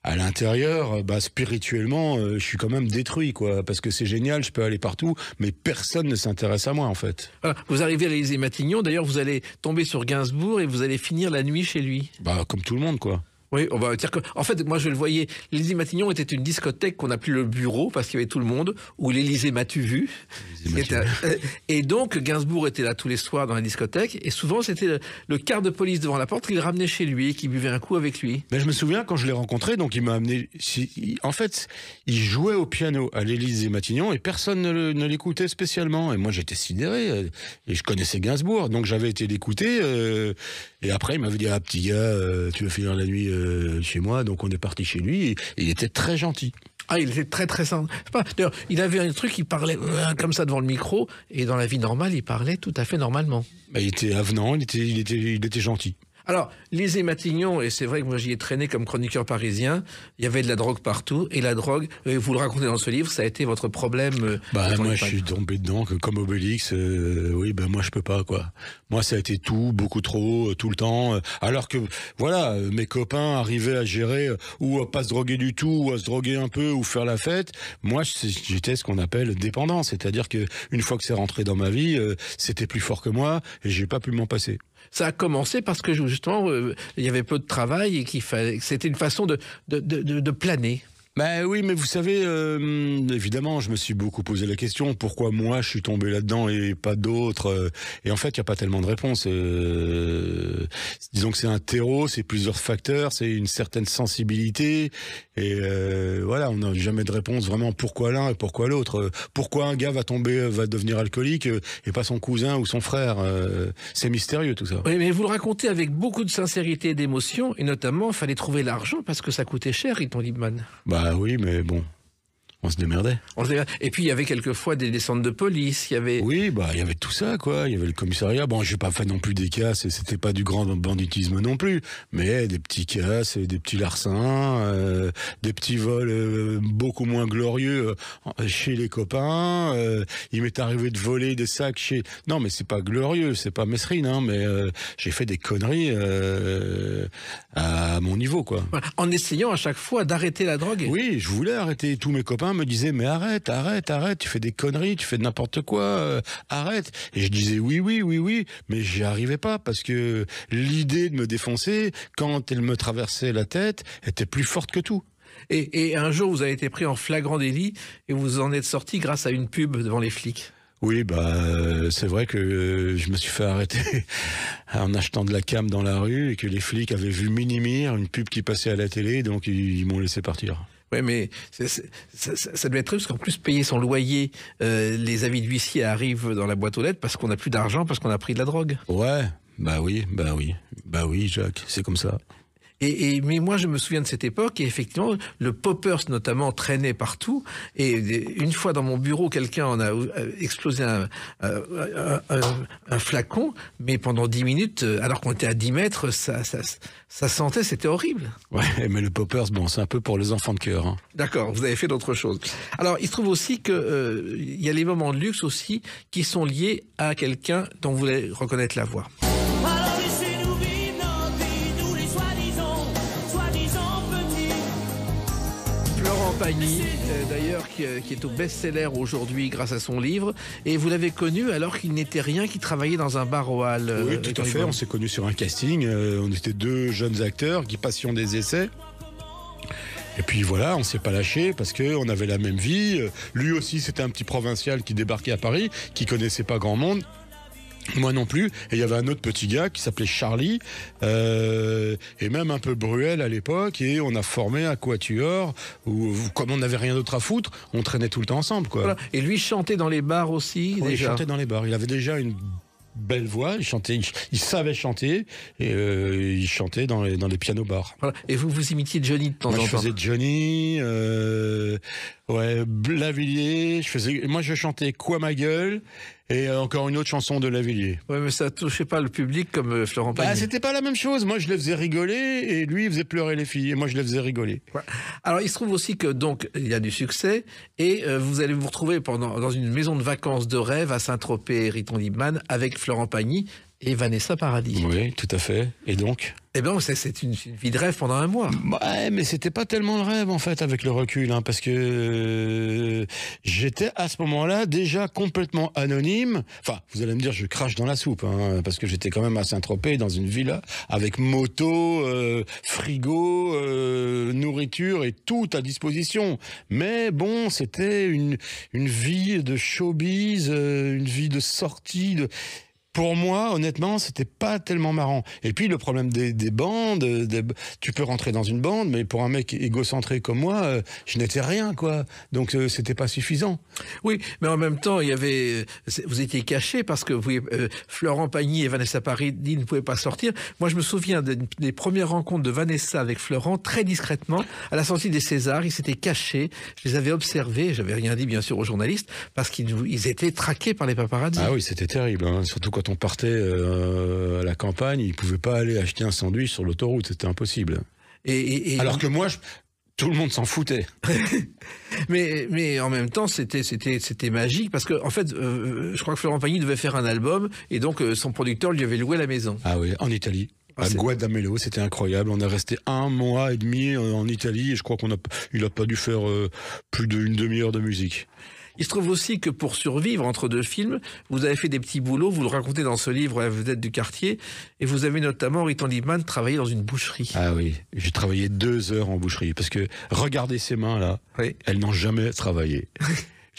à l'intérieur, euh, bah, spirituellement, euh, je suis quand même détruit, quoi. Parce que c'est génial, je peux aller partout, mais personne ne s'intéresse à moi, en fait. vous arrivez à l'Élysée Matignon, d'ailleurs, vous allez tomber sur Gainsbourg et vous allez finir la nuit chez lui. Bah, comme tout le monde, quoi. Oui, on va dire que. En fait, moi, je le voyais. L'Élysée Matignon était une discothèque qu'on appelait le bureau parce qu'il y avait tout le monde, où l'Élysée m'a-tu vu. Euh, et donc, Gainsbourg était là tous les soirs dans la discothèque. Et souvent, c'était le quart de police devant la porte qu'il ramenait chez lui et qui buvait un coup avec lui. Mais je me souviens quand je l'ai rencontré, donc il m'a amené. En fait, il jouait au piano à l'Élysée Matignon et personne ne l'écoutait spécialement. Et moi, j'étais sidéré. Euh, et je connaissais Gainsbourg. Donc, j'avais été l'écouter. Euh, et après, il m'avait dit Ah, petit gars, tu veux finir la nuit euh, chez moi, donc on est parti chez lui, et, il était très gentil. Ah, il était très très simple. D'ailleurs, il avait un truc, il parlait euh, comme ça devant le micro, et dans la vie normale, il parlait tout à fait normalement. Bah, il était avenant, il il il était gentil. Alors, lisez Matignon, et c'est vrai que moi j'y ai traîné comme chroniqueur parisien, il y avait de la drogue partout, et la drogue, euh, vous le racontez dans ce livre, ça a été votre problème. Euh, bah, moi je suis tombé dedans, comme Obélix, euh, oui, ben moi je peux pas, quoi. Moi ça a été tout, beaucoup trop, tout le temps. Alors que, voilà, mes copains arrivaient à gérer, ou à pas se droguer du tout, ou à se droguer un peu, ou faire la fête. Moi j'étais ce qu'on appelle dépendant, c'est-à-dire que une fois que c'est rentré dans ma vie, c'était plus fort que moi, et j'ai pas pu m'en passer. Ça a commencé parce que justement, euh, il y avait peu de travail et qu'il fallait, c'était une façon de planer. Ben oui, mais vous savez, euh, évidemment, je me suis beaucoup posé la question pourquoi moi je suis tombé là-dedans et pas d'autres. Euh, et en fait, il n'y a pas tellement de réponses. Euh, disons que c'est un terreau, c'est plusieurs facteurs, c'est une certaine sensibilité. Et euh, voilà, on n'a jamais de réponse vraiment pourquoi l'un et pourquoi l'autre. Euh, pourquoi un gars va tomber, euh, va devenir alcoolique et pas son cousin ou son frère C'est mystérieux tout ça. Oui, mais vous le racontez avec beaucoup de sincérité et d'émotion, et notamment, fallait trouver l'argent parce que ça coûtait cher, Riton Liebman. Bah, ah oui, mais bon, on se démerdait. Et puis il y avait quelquefois des descentes de police, il y avait. Oui, bah il y avait tout ça quoi. Il y avait le commissariat. Bon, j'ai pas fait non plus des casses et c'était pas du grand banditisme non plus, mais des petits casses, des petits larcins, euh, des petits vols euh, beaucoup moins glorieux euh, chez les copains. il m'est arrivé de voler des sacs chez. Non, mais c'est pas glorieux, c'est pas mesrine, hein, mais j'ai fait des conneries à mon niveau quoi. En essayant à chaque fois d'arrêter la drogue. Oui, je voulais arrêter tous mes copains me disaient mais arrête, arrête, arrête, tu fais des conneries, tu fais n'importe quoi, euh, arrête. Et je disais oui, oui, oui, oui, mais j'y arrivais pas parce que l'idée de me défoncer, quand elle me traversait la tête, était plus forte que tout. Et, un jour, vous avez été pris en flagrant délit et vous en êtes sorti grâce à une pub devant les flics. Oui, bah euh, c'est vrai que euh, je me suis fait arrêter en achetant de la cam dans la rue et que les flics avaient vu Minimir, une pub qui passait à la télé, donc ils m'ont laissé partir. Oui, mais ça, doit être parce qu'en plus, payer son loyer, euh, les avis d'huissier arrivent dans la boîte aux lettres parce qu'on n'a plus d'argent, parce qu'on a pris de la drogue. Ouais, bah oui, bah oui, bah oui, Jacques, c'est comme ça. Et, mais moi, je me souviens de cette époque et effectivement, le poppers notamment traînait partout. Et une fois dans mon bureau, quelqu'un en a euh, explosé euh, un, flacon, mais pendant 10 minutes, euh, alors qu'on était à 10 mètres, ça, sentait, c'était horrible. Ouais, mais le poppers, bon, c'est un peu pour les enfants de cœur. Hein. D'accord, vous avez fait d'autres choses. Alors, il se trouve aussi que il y a les moments de luxe aussi qui sont liés à quelqu'un dont vous voulez reconnaître la voix. Euh, d'ailleurs, euh, qui, est au best-seller aujourd'hui grâce à son livre. Et vous l'avez connu alors qu'il n'était rien, qui travaillait dans un bar au Hall. Euh, oui, tout à fait. On s'est connu sur un casting. on était deux jeunes acteurs qui passions des essais. Et puis voilà, on s'est pas lâché parce que on avait la même vie. Lui aussi, c'était un petit provincial qui débarquait à Paris, qui connaissait pas grand monde. Moi non plus. Et il y avait un autre petit gars qui s'appelait Charlie, euh, et même un peu Bruel à l'époque. Et on a formé un quatuor où, comme on n'avait rien d'autre à foutre, on traînait tout le temps ensemble. Et lui chantait dans les bars aussi oui, Il chantait dans les bars. Il avait déjà une belle voix, il chantait, il, savait chanter, et euh, il chantait dans les, pianos bars. Et vous, vous imitiez Johnny de temps en temps Je faisais Johnny, euh, ouais, Blavillier, je faisais, moi je chantais Quoi ma gueule, et euh, encore une autre chanson de Lavillier. Oui, mais ça touchait pas le public comme euh, Florent bah, Pagny. Bah, c'était pas la même chose. Moi, je le faisais rigoler et lui, il faisait pleurer les filles. Et moi, je le faisais rigoler. Alors, il se trouve aussi que donc il y a du succès et euh, vous allez vous retrouver pendant dans une maison de vacances de rêve à Saint-Tropez, Riton-Libman, avec Florent Pagny et Vanessa Paradis. Oui, tout à fait. Et donc eh bien, c'est une, vie de rêve pendant un mois. Ouais, bah, eh, mais c'était pas tellement le rêve, en fait, avec le recul, hein, parce que euh, j'étais à ce moment-là déjà complètement anonyme. Enfin, vous allez me dire, je crache dans la soupe, hein, parce que j'étais quand même assez saint dans une ville avec moto, euh, frigo, euh, nourriture et tout à disposition. Mais bon, c'était une, une vie de showbiz, une vie de sortie, de pour moi, honnêtement, c'était pas tellement marrant. Et puis le problème des, bandes, euh, tu peux rentrer dans une bande, mais pour un mec égocentré comme moi, euh, je n'étais rien, quoi. Donc euh, c'était pas suffisant. Oui, mais en même temps, il y avait, vous étiez caché parce que vous, Florent Pagny et Vanessa Paradis ne pouvaient pas sortir. Moi, je me souviens des, premières rencontres de Vanessa avec Florent, très discrètement, à la sortie des Césars, ils s'étaient cachés. Je les avais observés, j'avais rien dit bien sûr aux journalistes parce qu'ils étaient traqués par les paparazzis. Ah oui, c'était terrible, hein, surtout quand on partait euh, à la campagne, il pouvait pas aller acheter un sandwich sur l'autoroute, c'était impossible. Et, Alors que moi, tout le monde s'en foutait. mais, mais en même temps, c'était, c'était, c'était magique parce que, en fait, euh, je crois que Florent Pagny devait faire un album et donc euh, son producteur lui avait loué la maison. Ah oui, en Italie. à Guadamello, c'était incroyable. On est resté un mois et demi en Italie et je crois qu'on a, il a pas dû faire plus d'une demi-heure de musique. Il se trouve aussi que pour survivre entre deux films, vous avez fait des petits boulots, vous le racontez dans ce livre La vedette du quartier, et vous avez notamment, Riton Liebman, travaillé dans une boucherie. Ah oui, j'ai travaillé deux heures en boucherie, parce que regardez ces mains-là, elles n'ont jamais travaillé.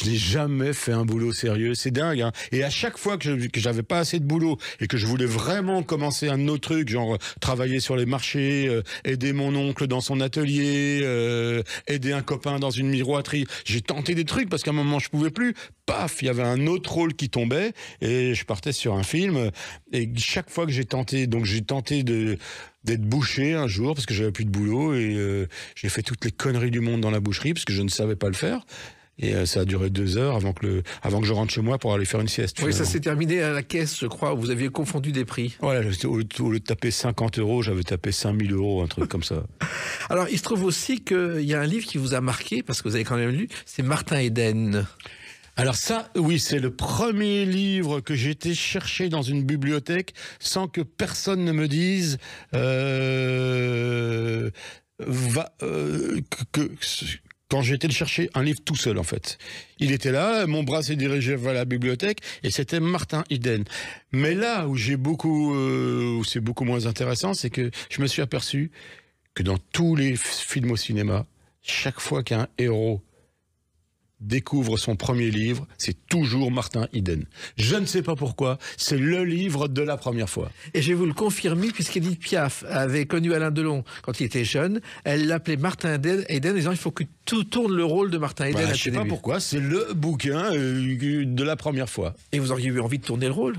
Je n'ai jamais fait un boulot sérieux, c'est dingue. Hein. Et à chaque fois que j'avais pas assez de boulot et que je voulais vraiment commencer un autre truc, genre euh, travailler sur les marchés, euh, aider mon oncle dans son atelier, euh, aider un copain dans une miroiterie, j'ai tenté des trucs parce qu'à un moment je pouvais plus. Paf, il y avait un autre rôle qui tombait et je partais sur un film. Et chaque fois que j'ai tenté, donc j'ai tenté de d'être bouché un jour parce que j'avais plus de boulot et j'ai fait toutes les conneries du monde dans la boucherie parce que je ne savais pas le faire et euh, ça a duré deux heures avant que, le, avant que je rentre chez moi pour aller faire une sieste. Oui, ça s'est terminé à la caisse, je crois. Vous aviez confondu des prix. Voilà, au lieu de taper 50 euros, j'avais tapé 5000 euros, un truc comme ça. Alors, il se trouve aussi qu'il y a un livre qui vous a marqué, parce que vous avez quand même lu, c'est Martin Eden. Alors ça, oui, c'est le premier livre que j'ai été chercher dans une bibliothèque sans que personne ne me dise euh, va, euh, que, quand j'étais le chercher un livre tout seul en fait. Il était là, mon bras s'est dirigé vers la bibliothèque et c'était Martin Eden. Mais là où j'ai beaucoup, euh, où c'est beaucoup moins intéressant, c'est que je me suis aperçu que dans tous les films au cinéma, chaque fois qu'un héros découvre son premier livre, c'est toujours Martin Eden. Je ne sais pas pourquoi, c'est le livre de la première fois. Et je vais vous le confirmer, puisqu'Edith Piaf avait connu Alain Delon quand il était jeune, elle l'appelait Martin Eden, disant il faut que tout tourne le rôle de Martin Eden. Bah, je ne sais pas pourquoi, c'est le bouquin euh, de la première fois. Et vous auriez eu envie de tourner le rôle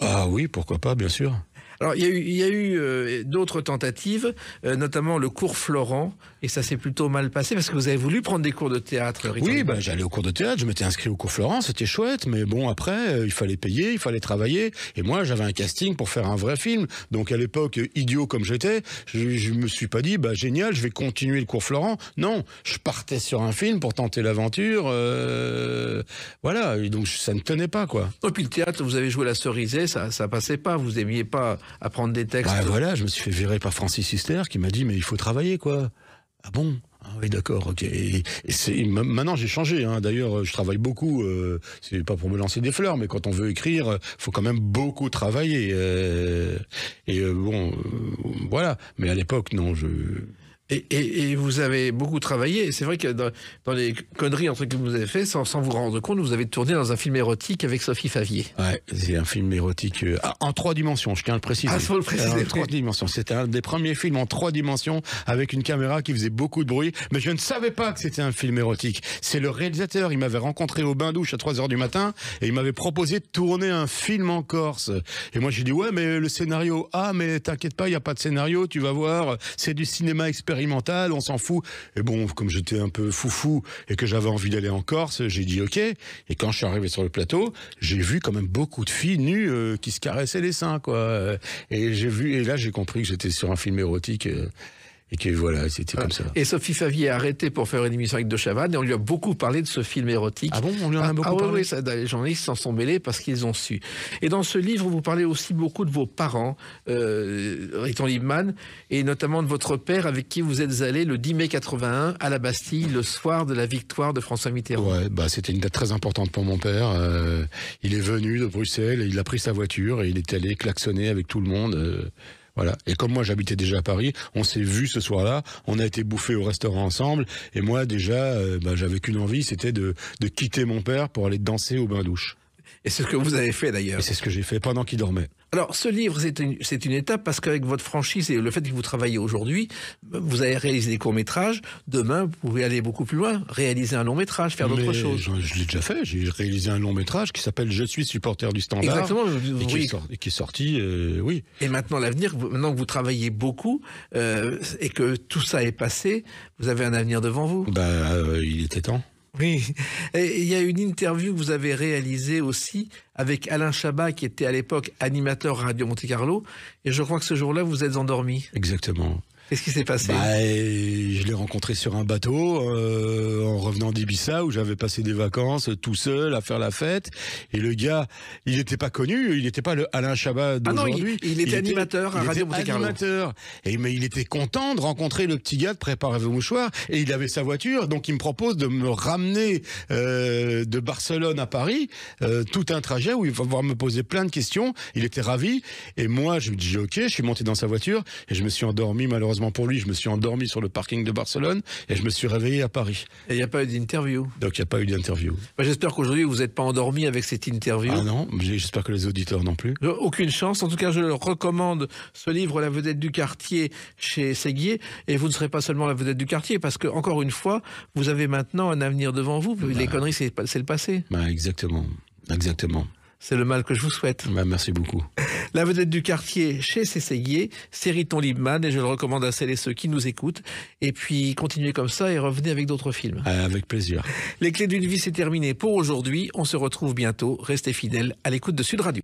Ah oui, pourquoi pas, bien sûr. Alors, il y a eu, euh, d'autres tentatives, euh, notamment le cours Florent, et ça s'est plutôt mal passé parce que vous avez voulu prendre des cours de théâtre. oui, ben, j'allais au cours de théâtre, je m'étais inscrit au cours Florent, c'était chouette, mais bon, après, euh, il fallait payer, il fallait travailler, et moi, j'avais un casting pour faire un vrai film. Donc, à l'époque, idiot comme j'étais, je, ne me suis pas dit, bah génial, je vais continuer le cours Florent. Non, je partais sur un film pour tenter l'aventure. voilà, donc ça ne tenait pas, quoi. Et puis le théâtre, vous avez joué la cerisée, ça, ça passait pas, vous aimiez pas à prendre des textes. Bah voilà, je me suis fait virer par Francis Sister qui m'a dit mais il faut travailler quoi. Ah bon ah oui, d'accord, ok. maintenant, j'ai changé. Hein. D'ailleurs, je travaille beaucoup. Euh, c'est pas pour me lancer des fleurs, mais quand on veut écrire, faut quand même beaucoup travailler. Euh, et euh, bon, euh, voilà. Mais à l'époque, non, je et, vous avez beaucoup travaillé. C'est vrai que dans, les conneries entre que vous avez fait, sans, vous rendre compte, vous avez tourné dans un film érotique avec Sophie Favier. Ouais, c'est un film érotique euh, en trois dimensions. Je tiens à le préciser. Ah, le euh, trois dimensions. C'était un des premiers films en trois dimensions avec une caméra qui faisait beaucoup de bruit. Mais je ne savais pas que c'était un film érotique. C'est le réalisateur. Il m'avait rencontré au bain douche à 3 heures du matin et il m'avait proposé de tourner un film en Corse. Et moi j'ai dit ouais, mais le scénario. Ah, mais t'inquiète pas, il n'y a pas de scénario. Tu vas voir, c'est du cinéma expérimental on s'en fout. Et bon, comme j'étais un peu foufou et que j'avais envie d'aller en Corse, j'ai dit ok. Et quand je suis arrivé sur le plateau, j'ai vu quand même beaucoup de filles nues euh, qui se caressaient les seins, quoi. Et j'ai vu, et là j'ai compris que j'étais sur un film érotique. Euh, et que voilà, c'était comme ça. Et Sophie Favier a arrêté pour faire une émission avec De Chavannes et on lui a beaucoup parlé de ce film érotique. Ah bon, on lui en a ah, beaucoup ah, Oui, ça, les journalistes s'en sont mêlés parce qu'ils ont su. Et dans ce livre, vous parlez aussi beaucoup de vos parents, euh, Riton Liebman, et notamment de votre père avec qui vous êtes allé le 10 mai 81 à la Bastille, le soir de la victoire de François Mitterrand. Ouais, bah c'était une date très importante pour mon père. Euh, il est venu de Bruxelles, il a pris sa voiture et il est allé klaxonner avec tout le monde. Euh, voilà. Et comme moi j'habitais déjà à Paris, on s'est vu ce soir-là, on a été bouffé au restaurant ensemble, et moi déjà, euh, bah, j'avais qu'une envie, c'était de, de quitter mon père pour aller danser au bain-douche. Et c'est ce que vous avez fait d'ailleurs. Et c'est ce que j'ai fait pendant qu'il dormait. Alors, ce livre, c'est une, étape parce qu'avec votre franchise et le fait que vous travaillez aujourd'hui, vous avez réalisé des courts-métrages. Demain, vous pouvez aller beaucoup plus loin, réaliser un long-métrage, faire d'autres choses. Je, l'ai déjà fait. J'ai réalisé un long-métrage qui s'appelle Je suis supporter du standard. Exactement. et, qui et, qui est sorti, euh, oui. Et maintenant, l'avenir, maintenant que vous travaillez beaucoup euh, et que tout ça est passé, vous avez un avenir devant vous. Ben, euh, il était temps. Oui, il y a une interview que vous avez réalisée aussi avec Alain Chabat, qui était à l'époque animateur Radio Monte-Carlo, et je crois que ce jour-là, vous êtes endormi. Exactement. Qu'est-ce qui s'est passé bah, Je l'ai rencontré sur un bateau euh, en revenant d'Ibissa où j'avais passé des vacances euh, tout seul à faire la fête. Et le gars, il n'était pas connu, il n'était pas le Alain Chabat ah d'aujourd'hui. Ah il, il, était animateur était, à Radio animateur. Et mais il était content de rencontrer le petit gars de Préparer vos mouchoirs et il avait sa voiture, donc il me propose de me ramener euh, de Barcelone à Paris tout un trajet où il va pouvoir me poser plein de questions. Il était ravi et moi je me dis ok, je suis monté dans sa voiture et je me suis endormi malheureusement pour lui, je me suis endormi sur le parking de Barcelone et je me suis réveillé à Paris. Et il n'y a pas eu d'interview. Donc il n'y a pas eu d'interview. Bah, j'espère qu'aujourd'hui vous n'êtes pas endormi avec cette interview. Ah non, j'espère que les auditeurs non plus. Euh, aucune chance. En tout cas, je recommande ce livre, La vedette du quartier, chez Séguier. Et vous ne serez pas seulement la vedette du quartier parce que, encore une fois, vous avez maintenant un avenir devant vous. Bah. les conneries, c'est le passé. Bah, exactement. Exactement. C'est le mal que je vous souhaite. Bah, merci beaucoup. La vedette du quartier chez Cécéguier, c'est Riton Liebman, et je le recommande à celles et ceux qui nous écoutent. Et puis, continuez comme ça et revenez avec d'autres films. Ah, avec plaisir. Les clés d'une vie, c'est terminé pour aujourd'hui. On se retrouve bientôt. Restez fidèles à l'écoute de Sud Radio.